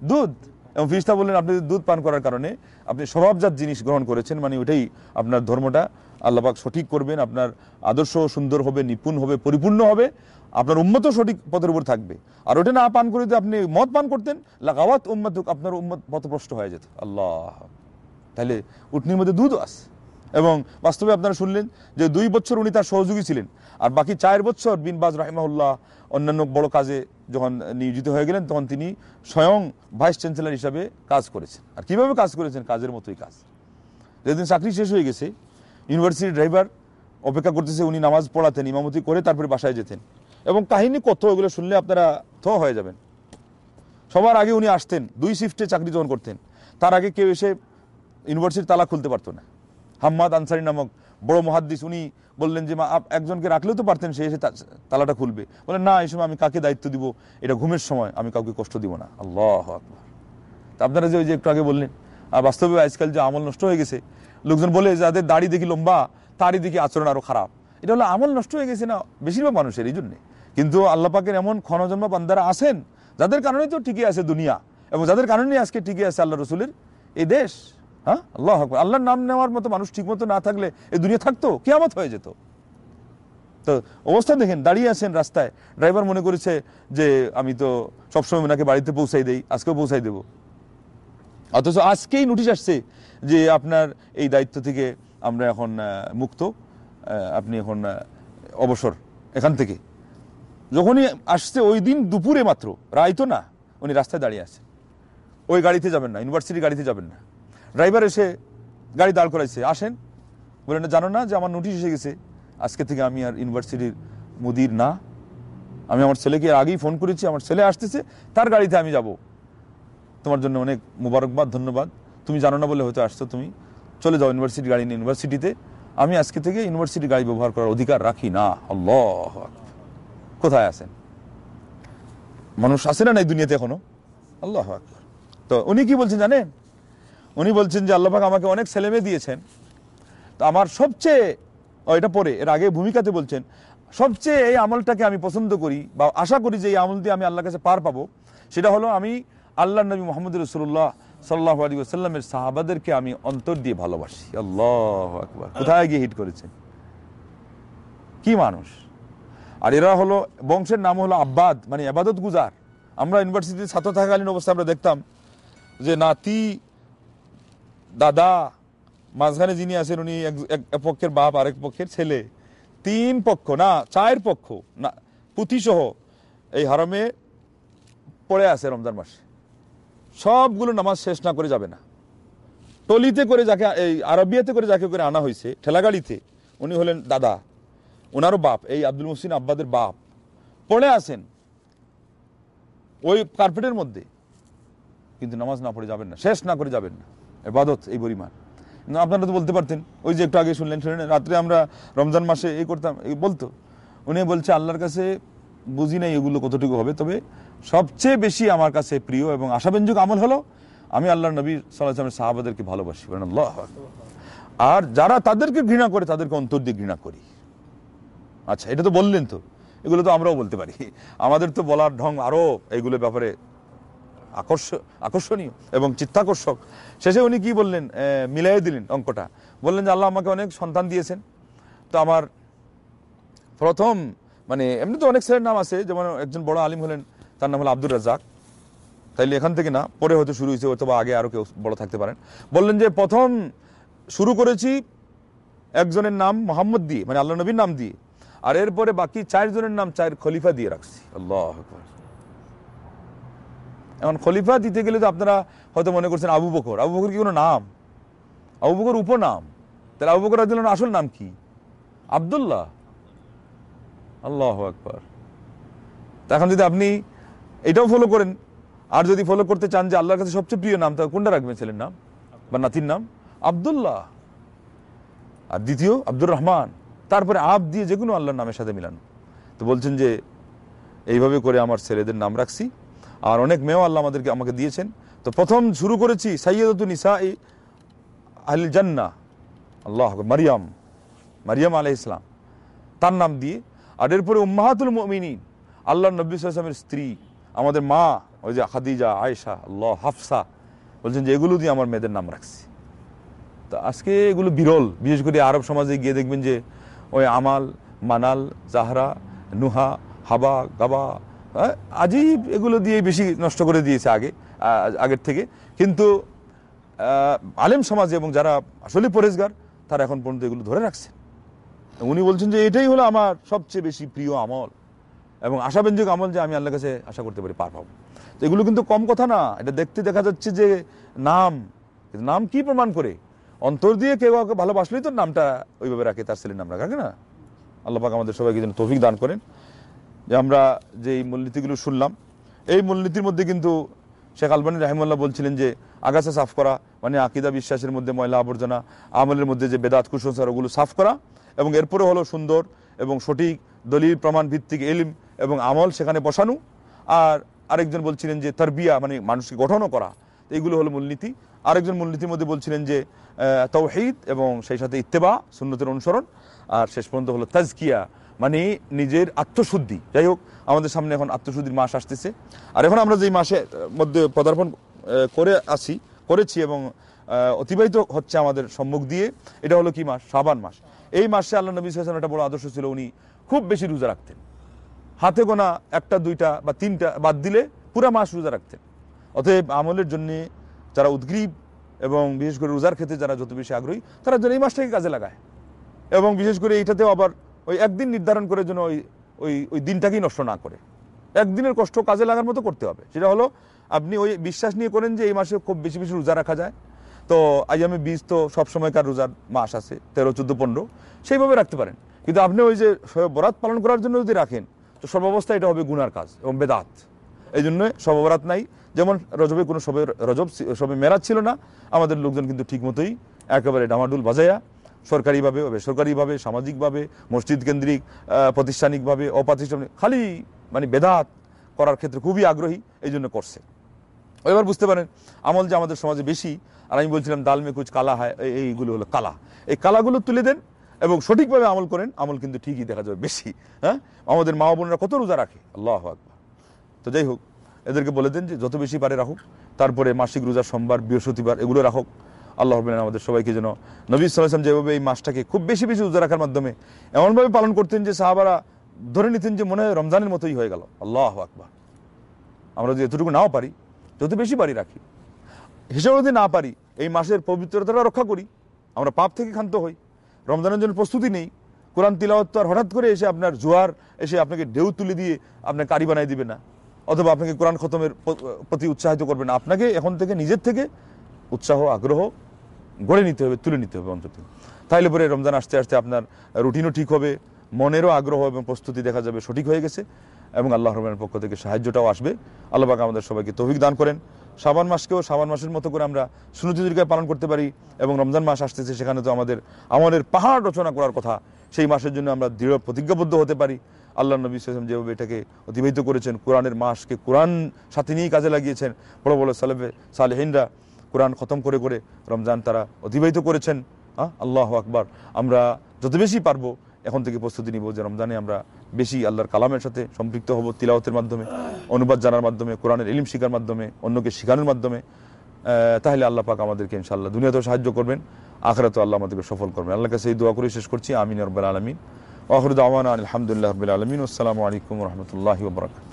দুধ এবং ফিস্তা বললেন আপনি দুধ পান করার কারণে আপনি সরবজাত জিনিস গ্রহণ করেছেন মানে ওটাই আপনার ধর্মটা আল্লাপাক সঠিক করবেন আপনার আদর্শ সুন্দর হবে নিপুণ হবে পরিপূর্ণ হবে আপনার উম্মতও সঠিক পথের উপর থাকবে আর ওটা না পান করে যদি আপনি মদ পান করতেন লাগাওয়াত উম্মত আপনার উম্মত পথপ্রষ্ট হয়ে যেত আল্লাহ তাহলে উঠনির মধ্যে দুধ আছে এবং বাস্তবে আপনারা শুনলেন যে দুই বছর উনি তার সহযোগী ছিলেন আর বাকি চার বছর বিনবাজ রাহিমাউল্লাহ অন্যান্য বড় কাজে যখন নিয়োজিত হয়ে গেলেন তখন তিনি স্বয়ং ভাইস চ্যান্সেলর হিসাবে কাজ করেছেন আর কিভাবে কাজ করেছেন কাজের মতোই কাজ যেদিন চাকরি শেষ হয়ে গেছে ইউনিভার্সিটির ড্রাইভার অপেক্ষা করতেছে উনি নামাজ পড়াতেন ইমামতি করে তারপরে বাসায় যেতেন এবং কাহিনী কত ওগুলো শুনলে আপনারা থ হয়ে যাবেন সবার আগে উনি আসতেন দুই শিফটে চাকরি যখন করতেন তার আগে কেউ এসে ইউনিভার্সিটির তালা খুলতে পারতো না হাম্মাদ আনসারি নামক বড় মহাদ্দিস উনি বললেন যে মা একজনকে রাখলেও তো পারতেন সে এসে তালাটা খুলবে বলেন না এই সময় আমি কাকে দায়িত্ব দিব এটা ঘুমের সময় আমি কাউকে কষ্ট দিব না আল্লাহ আকবর তা আপনারা যে ওই যে একটু আগে বললেন আর বাস্তবে আজকাল যে আমল নষ্ট হয়ে গেছে লোকজন বলে যাদের দাড়ি দেখি লম্বা তারই দেখি আচরণ আরও খারাপ এটা হলো আমল নষ্ট হয়ে গেছে না বেশিরভাগ মানুষের এই জন্যে কিন্তু আল্লাপাকের এমন ক্ষণজন্ম বান্দারা আছেন যাদের কারণে তো ঠিকই আছে দুনিয়া এবং যাদের কারণে আজকে ঠিকই আছে আল্লাহ রসুলের এই দেশ হ্যাঁ আল্লাহ আকবর আল্লাহর নাম নেওয়ার মতো মানুষ ঠিকমতো না থাকলে এ দুনিয়া থাকতো কেয়ামত হয়ে যেত তো অবস্থা দেখেন দাঁড়িয়ে আছেন রাস্তায় ড্রাইভার মনে করেছে যে আমি তো সবসময় ওনাকে বাড়িতে পৌঁছাই দেই আজকেও পৌঁছাই দেব অথচ আজকেই নোটিশ আসছে যে আপনার এই দায়িত্ব থেকে আমরা এখন মুক্ত আপনি এখন অবসর এখান থেকে যখনই আসছে ওই দিন দুপুরে মাত্র রায় তো না উনি রাস্তায় দাঁড়িয়ে আছেন ওই গাড়িতে যাবেন না ইউনিভার্সিটির গাড়িতে যাবেন না ড্রাইভার এসে গাড়ি দাঁড় করাইছে আসেন বলে না জানো না যে আমার নোটিশ এসে গেছে আজকে থেকে আমি আর ইউনিভার্সিটির মুদির না আমি আমার ছেলেকে আগেই ফোন করেছি আমার ছেলে আসতেছে তার গাড়িতে আমি যাব তোমার জন্য অনেক মুবারকবাদ ধন্যবাদ তুমি জানো না বলে হয়তো আসছো তুমি চলে যাও ইউনিভার্সিটি গাড়ি নিয়ে ইউনিভার্সিটিতে আমি আজকে থেকে ইউনিভার্সিটি গাড়ি ব্যবহার করার অধিকার রাখি না আল্লাহ কোথায় আছেন মানুষ আসে না নাই দুনিয়াতে এখনো আল্লাহ তো উনি কি বলছেন জানেন উনি বলছেন যে আল্লাহাক আমাকে অনেক ছেলেমেয়ে দিয়েছেন তো আমার সবচেয়ে এটা পরে এর আগে ভূমিকাতে বলছেন সবচেয়ে এই আমলটাকে আমি পছন্দ করি বা আশা করি যে এই আমল দিয়ে আমি আল্লাহর কাছে পার পাবো সেটা হলো আমি আল্লাহ নবী মোহাম্মদ রসুল্লাহ সাল্লাহ আলী সাল্লামের সাহাবাদেরকে আমি অন্তর দিয়ে ভালোবাসি আল্লাহ আকবর কোথায় গিয়ে হিট করেছেন কি মানুষ আর এরা হলো বংশের নাম হলো আব্বাদ মানে আবাদত গুজার আমরা ইউনিভার্সিটির ছাত্র থাকাকালীন অবস্থায় আমরা দেখতাম যে নাতি দাদা মাঝখানে যিনি আছেন উনি এক পক্ষের বাপ আরেক পক্ষের ছেলে তিন পক্ষ না চার পক্ষ না পুঁথিসহ এই হারমে পড়ে আছে রমজান মাসে সবগুলো নামাজ শেষ না করে যাবে না টলিতে করে যাকে এই আরবিয়াতে করে যাকে করে আনা হয়েছে ঠেলাগাড়িতে উনি হলেন দাদা ওনারও বাপ এই আব্দুল মুসিন আব্বাদের বাপ পড়ে আসেন ওই কার্পেটের মধ্যে কিন্তু নামাজ না পড়ে যাবেন না শেষ না করে যাবেন না এবাদত এই পরিমাণ কিন্তু আপনারা তো বলতে পারতেন ওই যে একটু আগে শুনলেন শুনলেন রাত্রে আমরা রমজান মাসে এই করতাম বলতো উনি বলছে আল্লাহর কাছে বুঝি নাই এগুলো কতটুকু হবে তবে সবচেয়ে বেশি আমার কাছে প্রিয় এবং আশাব্যঞ্জক আমল হলো আমি আল্লাহ নবী সাল্লাহামের সাহাবাদেরকে ভালোবাসি কারণ আল্লাহ আর যারা তাদেরকে ঘৃণা করে তাদেরকে অন্তর দিয়ে ঘৃণা করি আচ্ছা এটা তো বললেন তো এগুলো তো আমরাও বলতে পারি আমাদের তো বলার ঢং আরও এগুলো ব্যাপারে আকর্ষ আকর্ষণীয় এবং চিত্তাকর্ষক শেষে উনি কি বললেন মিলাই দিলেন অঙ্কটা বললেন যে আল্লাহ আমাকে অনেক সন্তান দিয়েছেন তো আমার প্রথম মানে এমনি তো অনেক ছেলের নাম আছে যেমন একজন বড় আলিম হলেন তার নাম হলো আব্দুর রাজাক তাইলে এখান থেকে না পরে হয়তো শুরু হয়েছে অথবা আগে আরও কেউ বড় থাকতে পারেন বললেন যে প্রথম শুরু করেছি একজনের নাম মোহাম্মদ দিয়ে মানে আল্লাহ নবীর নাম দিয়ে আর এরপরে বাকি চারজনের নাম চার খলিফা দিয়ে রাখছি আল্লাহ আকবর এখন খলিফা দিতে গেলে তো আপনারা হয়তো মনে করছেন আবু বকর আবু বকর কি কোনো নাম আবু বকর উপনাম তাহলে আবু বকর রাজুল্লাহ আসল নাম কি আবদুল্লাহ আল্লাহ একবার এখন যদি আপনি এটাও ফলো করেন আর যদি ফলো করতে চান যে আল্লাহর কাছে সবচেয়ে প্রিয় নাম তা কোনটা রাখবেন ছেলের নাম বা নাতির নাম আবদুল্লাহ আর দ্বিতীয় আব্দুর রহমান তারপরে আব দিয়ে যে কোনো আল্লাহর নামের সাথে মিলান তো বলছেন যে এইভাবে করে আমার ছেলেদের নাম রাখছি আর অনেক মেয়েও আল্লাহ আমাদেরকে আমাকে দিয়েছেন তো প্রথম শুরু করেছি সাইয়দতু নিসা ই আহল জান্না আল্লাহ মারিয়াম মারিয়াম আলহ ইসলাম তার নাম দিয়ে আর এরপরে উম্মাহাতুল মমিনী আল্লাহ নব্বী সালামের স্ত্রী আমাদের মা ওই যে হাদিজা আয়েশা আল্লাহ হাফসা বলছেন যে এগুলো দিয়ে আমার মেয়েদের নাম রাখছি তা আজকে এগুলো বিরল বিশেষ করে আরব সমাজে গিয়ে দেখবেন যে ওই আমাল মানাল জাহরা নুহা হাবা গাবা হ্যাঁ, আজই এগুলো দিয়ে বেশি নষ্ট করে দিয়েছে আগে আগের থেকে কিন্তু আলেম সমাজ এবং যারা আসলে পরেজগার তারা এখন পর্যন্ত এগুলো ধরে রাখছেন উনি বলছেন যে এটাই হলো আমার সবচেয়ে বেশি প্রিয় আমল এবং আশাব্যঞ্জক আমল যে আমি আল্লাহ কাছে আশা করতে পারি পার পাবো তো এগুলো কিন্তু কম কথা না এটা দেখতে দেখা যাচ্ছে যে নাম নাম কি প্রমাণ করে অন্তর দিয়ে কেউ কাউকে ভালোবাসলেই তো নামটা ওইভাবে রাখে তার ছেলের নাম রাখে না আল্লাহ পাক আমাদের সবাইকে যেন তফিক দান করেন যে আমরা যে এই মূলনীতিগুলো শুনলাম এই মূলনীতির মধ্যে কিন্তু শেখ আলবানী রাহিমুল্লাহ বলছিলেন যে আগাছা সাফ করা মানে আকিদা বিশ্বাসের মধ্যে ময়লা আবর্জনা আমলের মধ্যে যে বেদাত কুসংস্কার ওগুলো সাফ করা এবং এরপরে হলো সুন্দর এবং সঠিক দলিল প্রমাণ ভিত্তিক এলিম এবং আমল সেখানে বসানো আর আরেকজন বলছিলেন যে তারবিয়া মানে মানুষকে গঠনও করা এইগুলো হলো মূলনীতি আরেকজন মূলনীতির মধ্যে বলছিলেন যে তৌহিদ এবং সেই সাথে ইত্তেবা সুন্নতের অনুসরণ আর শেষ পর্যন্ত হলো তাজকিয়া মানে নিজের আত্মশুদ্ধি যাই হোক আমাদের সামনে এখন আত্মশুদ্ধির মাস আসতেছে আর এখন আমরা যেই মাসে মধ্যে পদার্পণ করে আছি করেছি এবং অতিবাহিত হচ্ছে আমাদের সম্মুখ দিয়ে এটা হলো কি মাস সাবান মাস এই মাসে আল্লাহ নবী সালাম একটা বড় আদর্শ ছিল উনি খুব বেশি রোজা রাখতেন হাতে গোনা একটা দুইটা বা তিনটা বাদ দিলে পুরা মাস রোজা রাখতেন অতএব আমলের জন্য যারা উদ্গ্রীব এবং বিশেষ করে রোজার ক্ষেত্রে যারা যত বেশি আগ্রহী তারা যেন এই মাসটাকে কাজে লাগায় এবং বিশেষ করে এইটাতেও আবার ওই একদিন নির্ধারণ করে যেন ওই ওই ওই দিনটাকেই নষ্ট না করে একদিনের কষ্ট কাজে লাগার মতো করতে হবে সেটা হলো আপনি ওই বিশ্বাস নিয়ে করেন যে এই মাসে খুব বেশি বেশি রোজা রাখা যায় তো আজ আমি বীজ তো সবসময়কার রোজার মাস আছে তেরো চোদ্দো পনেরো সেইভাবে রাখতে পারেন কিন্তু আপনি ওই যে বরাত পালন করার জন্য যদি রাখেন তো সর্বাবস্থায় এটা হবে গুনার কাজ এবং বেদাত এই জন্য সববরাত নাই যেমন রজবে কোনো সবে রজব সবে মেরাজ ছিল না আমাদের লোকজন কিন্তু ঠিক মতোই একেবারে ডামাডুল বাজায়া সরকারিভাবে বেসরকারিভাবে সামাজিকভাবে মসজিদ কেন্দ্রিক প্রতিষ্ঠানিকভাবে অপ্রাতিষ্ঠানিক খালি মানে বেদাত করার ক্ষেত্রে খুবই আগ্রহী এই জন্য করছে এবার বুঝতে পারেন আমল যে আমাদের সমাজে বেশি আর আমি বলছিলাম ডাল কালা হয় এইগুলো হলো কালা এই কালাগুলো তুলে দেন এবং সঠিকভাবে আমল করেন আমল কিন্তু ঠিকই দেখা যাবে বেশি হ্যাঁ আমাদের মা বোনরা কত রোজা রাখে আল্লাহ আকবর তো যাই হোক এদেরকে বলে দেন যে যত বেশি পারে রাখুক তারপরে মাসিক রোজা সোমবার বৃহস্পতিবার এগুলো রাখুক আল্লাহ রবিন আমাদের সবাইকে যেন নবী সালাম যেভাবে এই মাসটাকে খুব বেশি বেশি উজ্জা রাখার মাধ্যমে এমনভাবে পালন করতেন যে সাহাবারা ধরে নিতেন যে মনে হয় রমজানের মতোই হয়ে গেল আল্লাহ আকবার আমরা যদি এতটুকু নাও পারি যত বেশি পারি রাখি হিসাবে যদি না পারি এই মাসের পবিত্রতাটা রক্ষা করি আমরা পাপ থেকে ক্ষান্ত হই রমজানের জন্য প্রস্তুতি নেই কোরআন তিলাওয়াত তো আর হঠাৎ করে এসে আপনার জোয়ার এসে আপনাকে ঢেউ তুলে দিয়ে আপনার কারি বানাই দিবে না অথবা আপনাকে কোরআন খতমের প্রতি উৎসাহিত করবে না আপনাকে এখন থেকে নিজের থেকে উৎসাহ আগ্রহ গড়ে নিতে হবে তুলে নিতে হবে অন্তত তাইলে পরে রমজান আসতে আসতে আপনার রুটিনও ঠিক হবে মনেরও আগ্রহ এবং প্রস্তুতি দেখা যাবে সঠিক হয়ে গেছে এবং আল্লাহ রহমানের পক্ষ থেকে সাহায্যটাও আসবে আল্লাহবাক আমাদের সবাইকে তৌফিক দান করেন সাবান মাসকেও সাবান মাসের মতো করে আমরা দুর্গায় পালন করতে পারি এবং রমজান মাস আসতেছে সেখানে তো আমাদের আমাদের পাহাড় রচনা করার কথা সেই মাসের জন্য আমরা দৃঢ় প্রতিজ্ঞাবদ্ধ হতে পারি আল্লাহ নবী সালাম যেভাবে এটাকে অতিবাহিত করেছেন কোরআনের মাসকে কোরআন সাথে নিয়েই কাজে লাগিয়েছেন বড় বড় সালেমে সালেহিনরা কোরআন খতম করে করে রমজান তারা অতিবাহিত করেছেন হ্যাঁ আল্লাহ আকবার আমরা যত বেশি পারবো এখন থেকে প্রস্তুতি নিব যে রমজানে আমরা বেশি আল্লাহর কালামের সাথে সম্পৃক্ত হব তিলাওতের মাধ্যমে অনুবাদ জানার মাধ্যমে কোরআনের ইলিম শিকার মাধ্যমে অন্যকে শিখানোর মাধ্যমে তাহলে আল্লাহ পাক আমাদেরকে ইনশাল্লাহ দুনিয়াতেও সাহায্য করবেন তো আল্লাহ আমাদেরকে সফল করবেন আল্লাহ কাছে এই দোয়া করে শেষ করছি আমিন আরবাল আলমিন আহরুদ আওয়ান আলহামদুলিল্লাহ আলমিন আসসালামু আলাইকুম রহমতুল্লাহ বরাকাত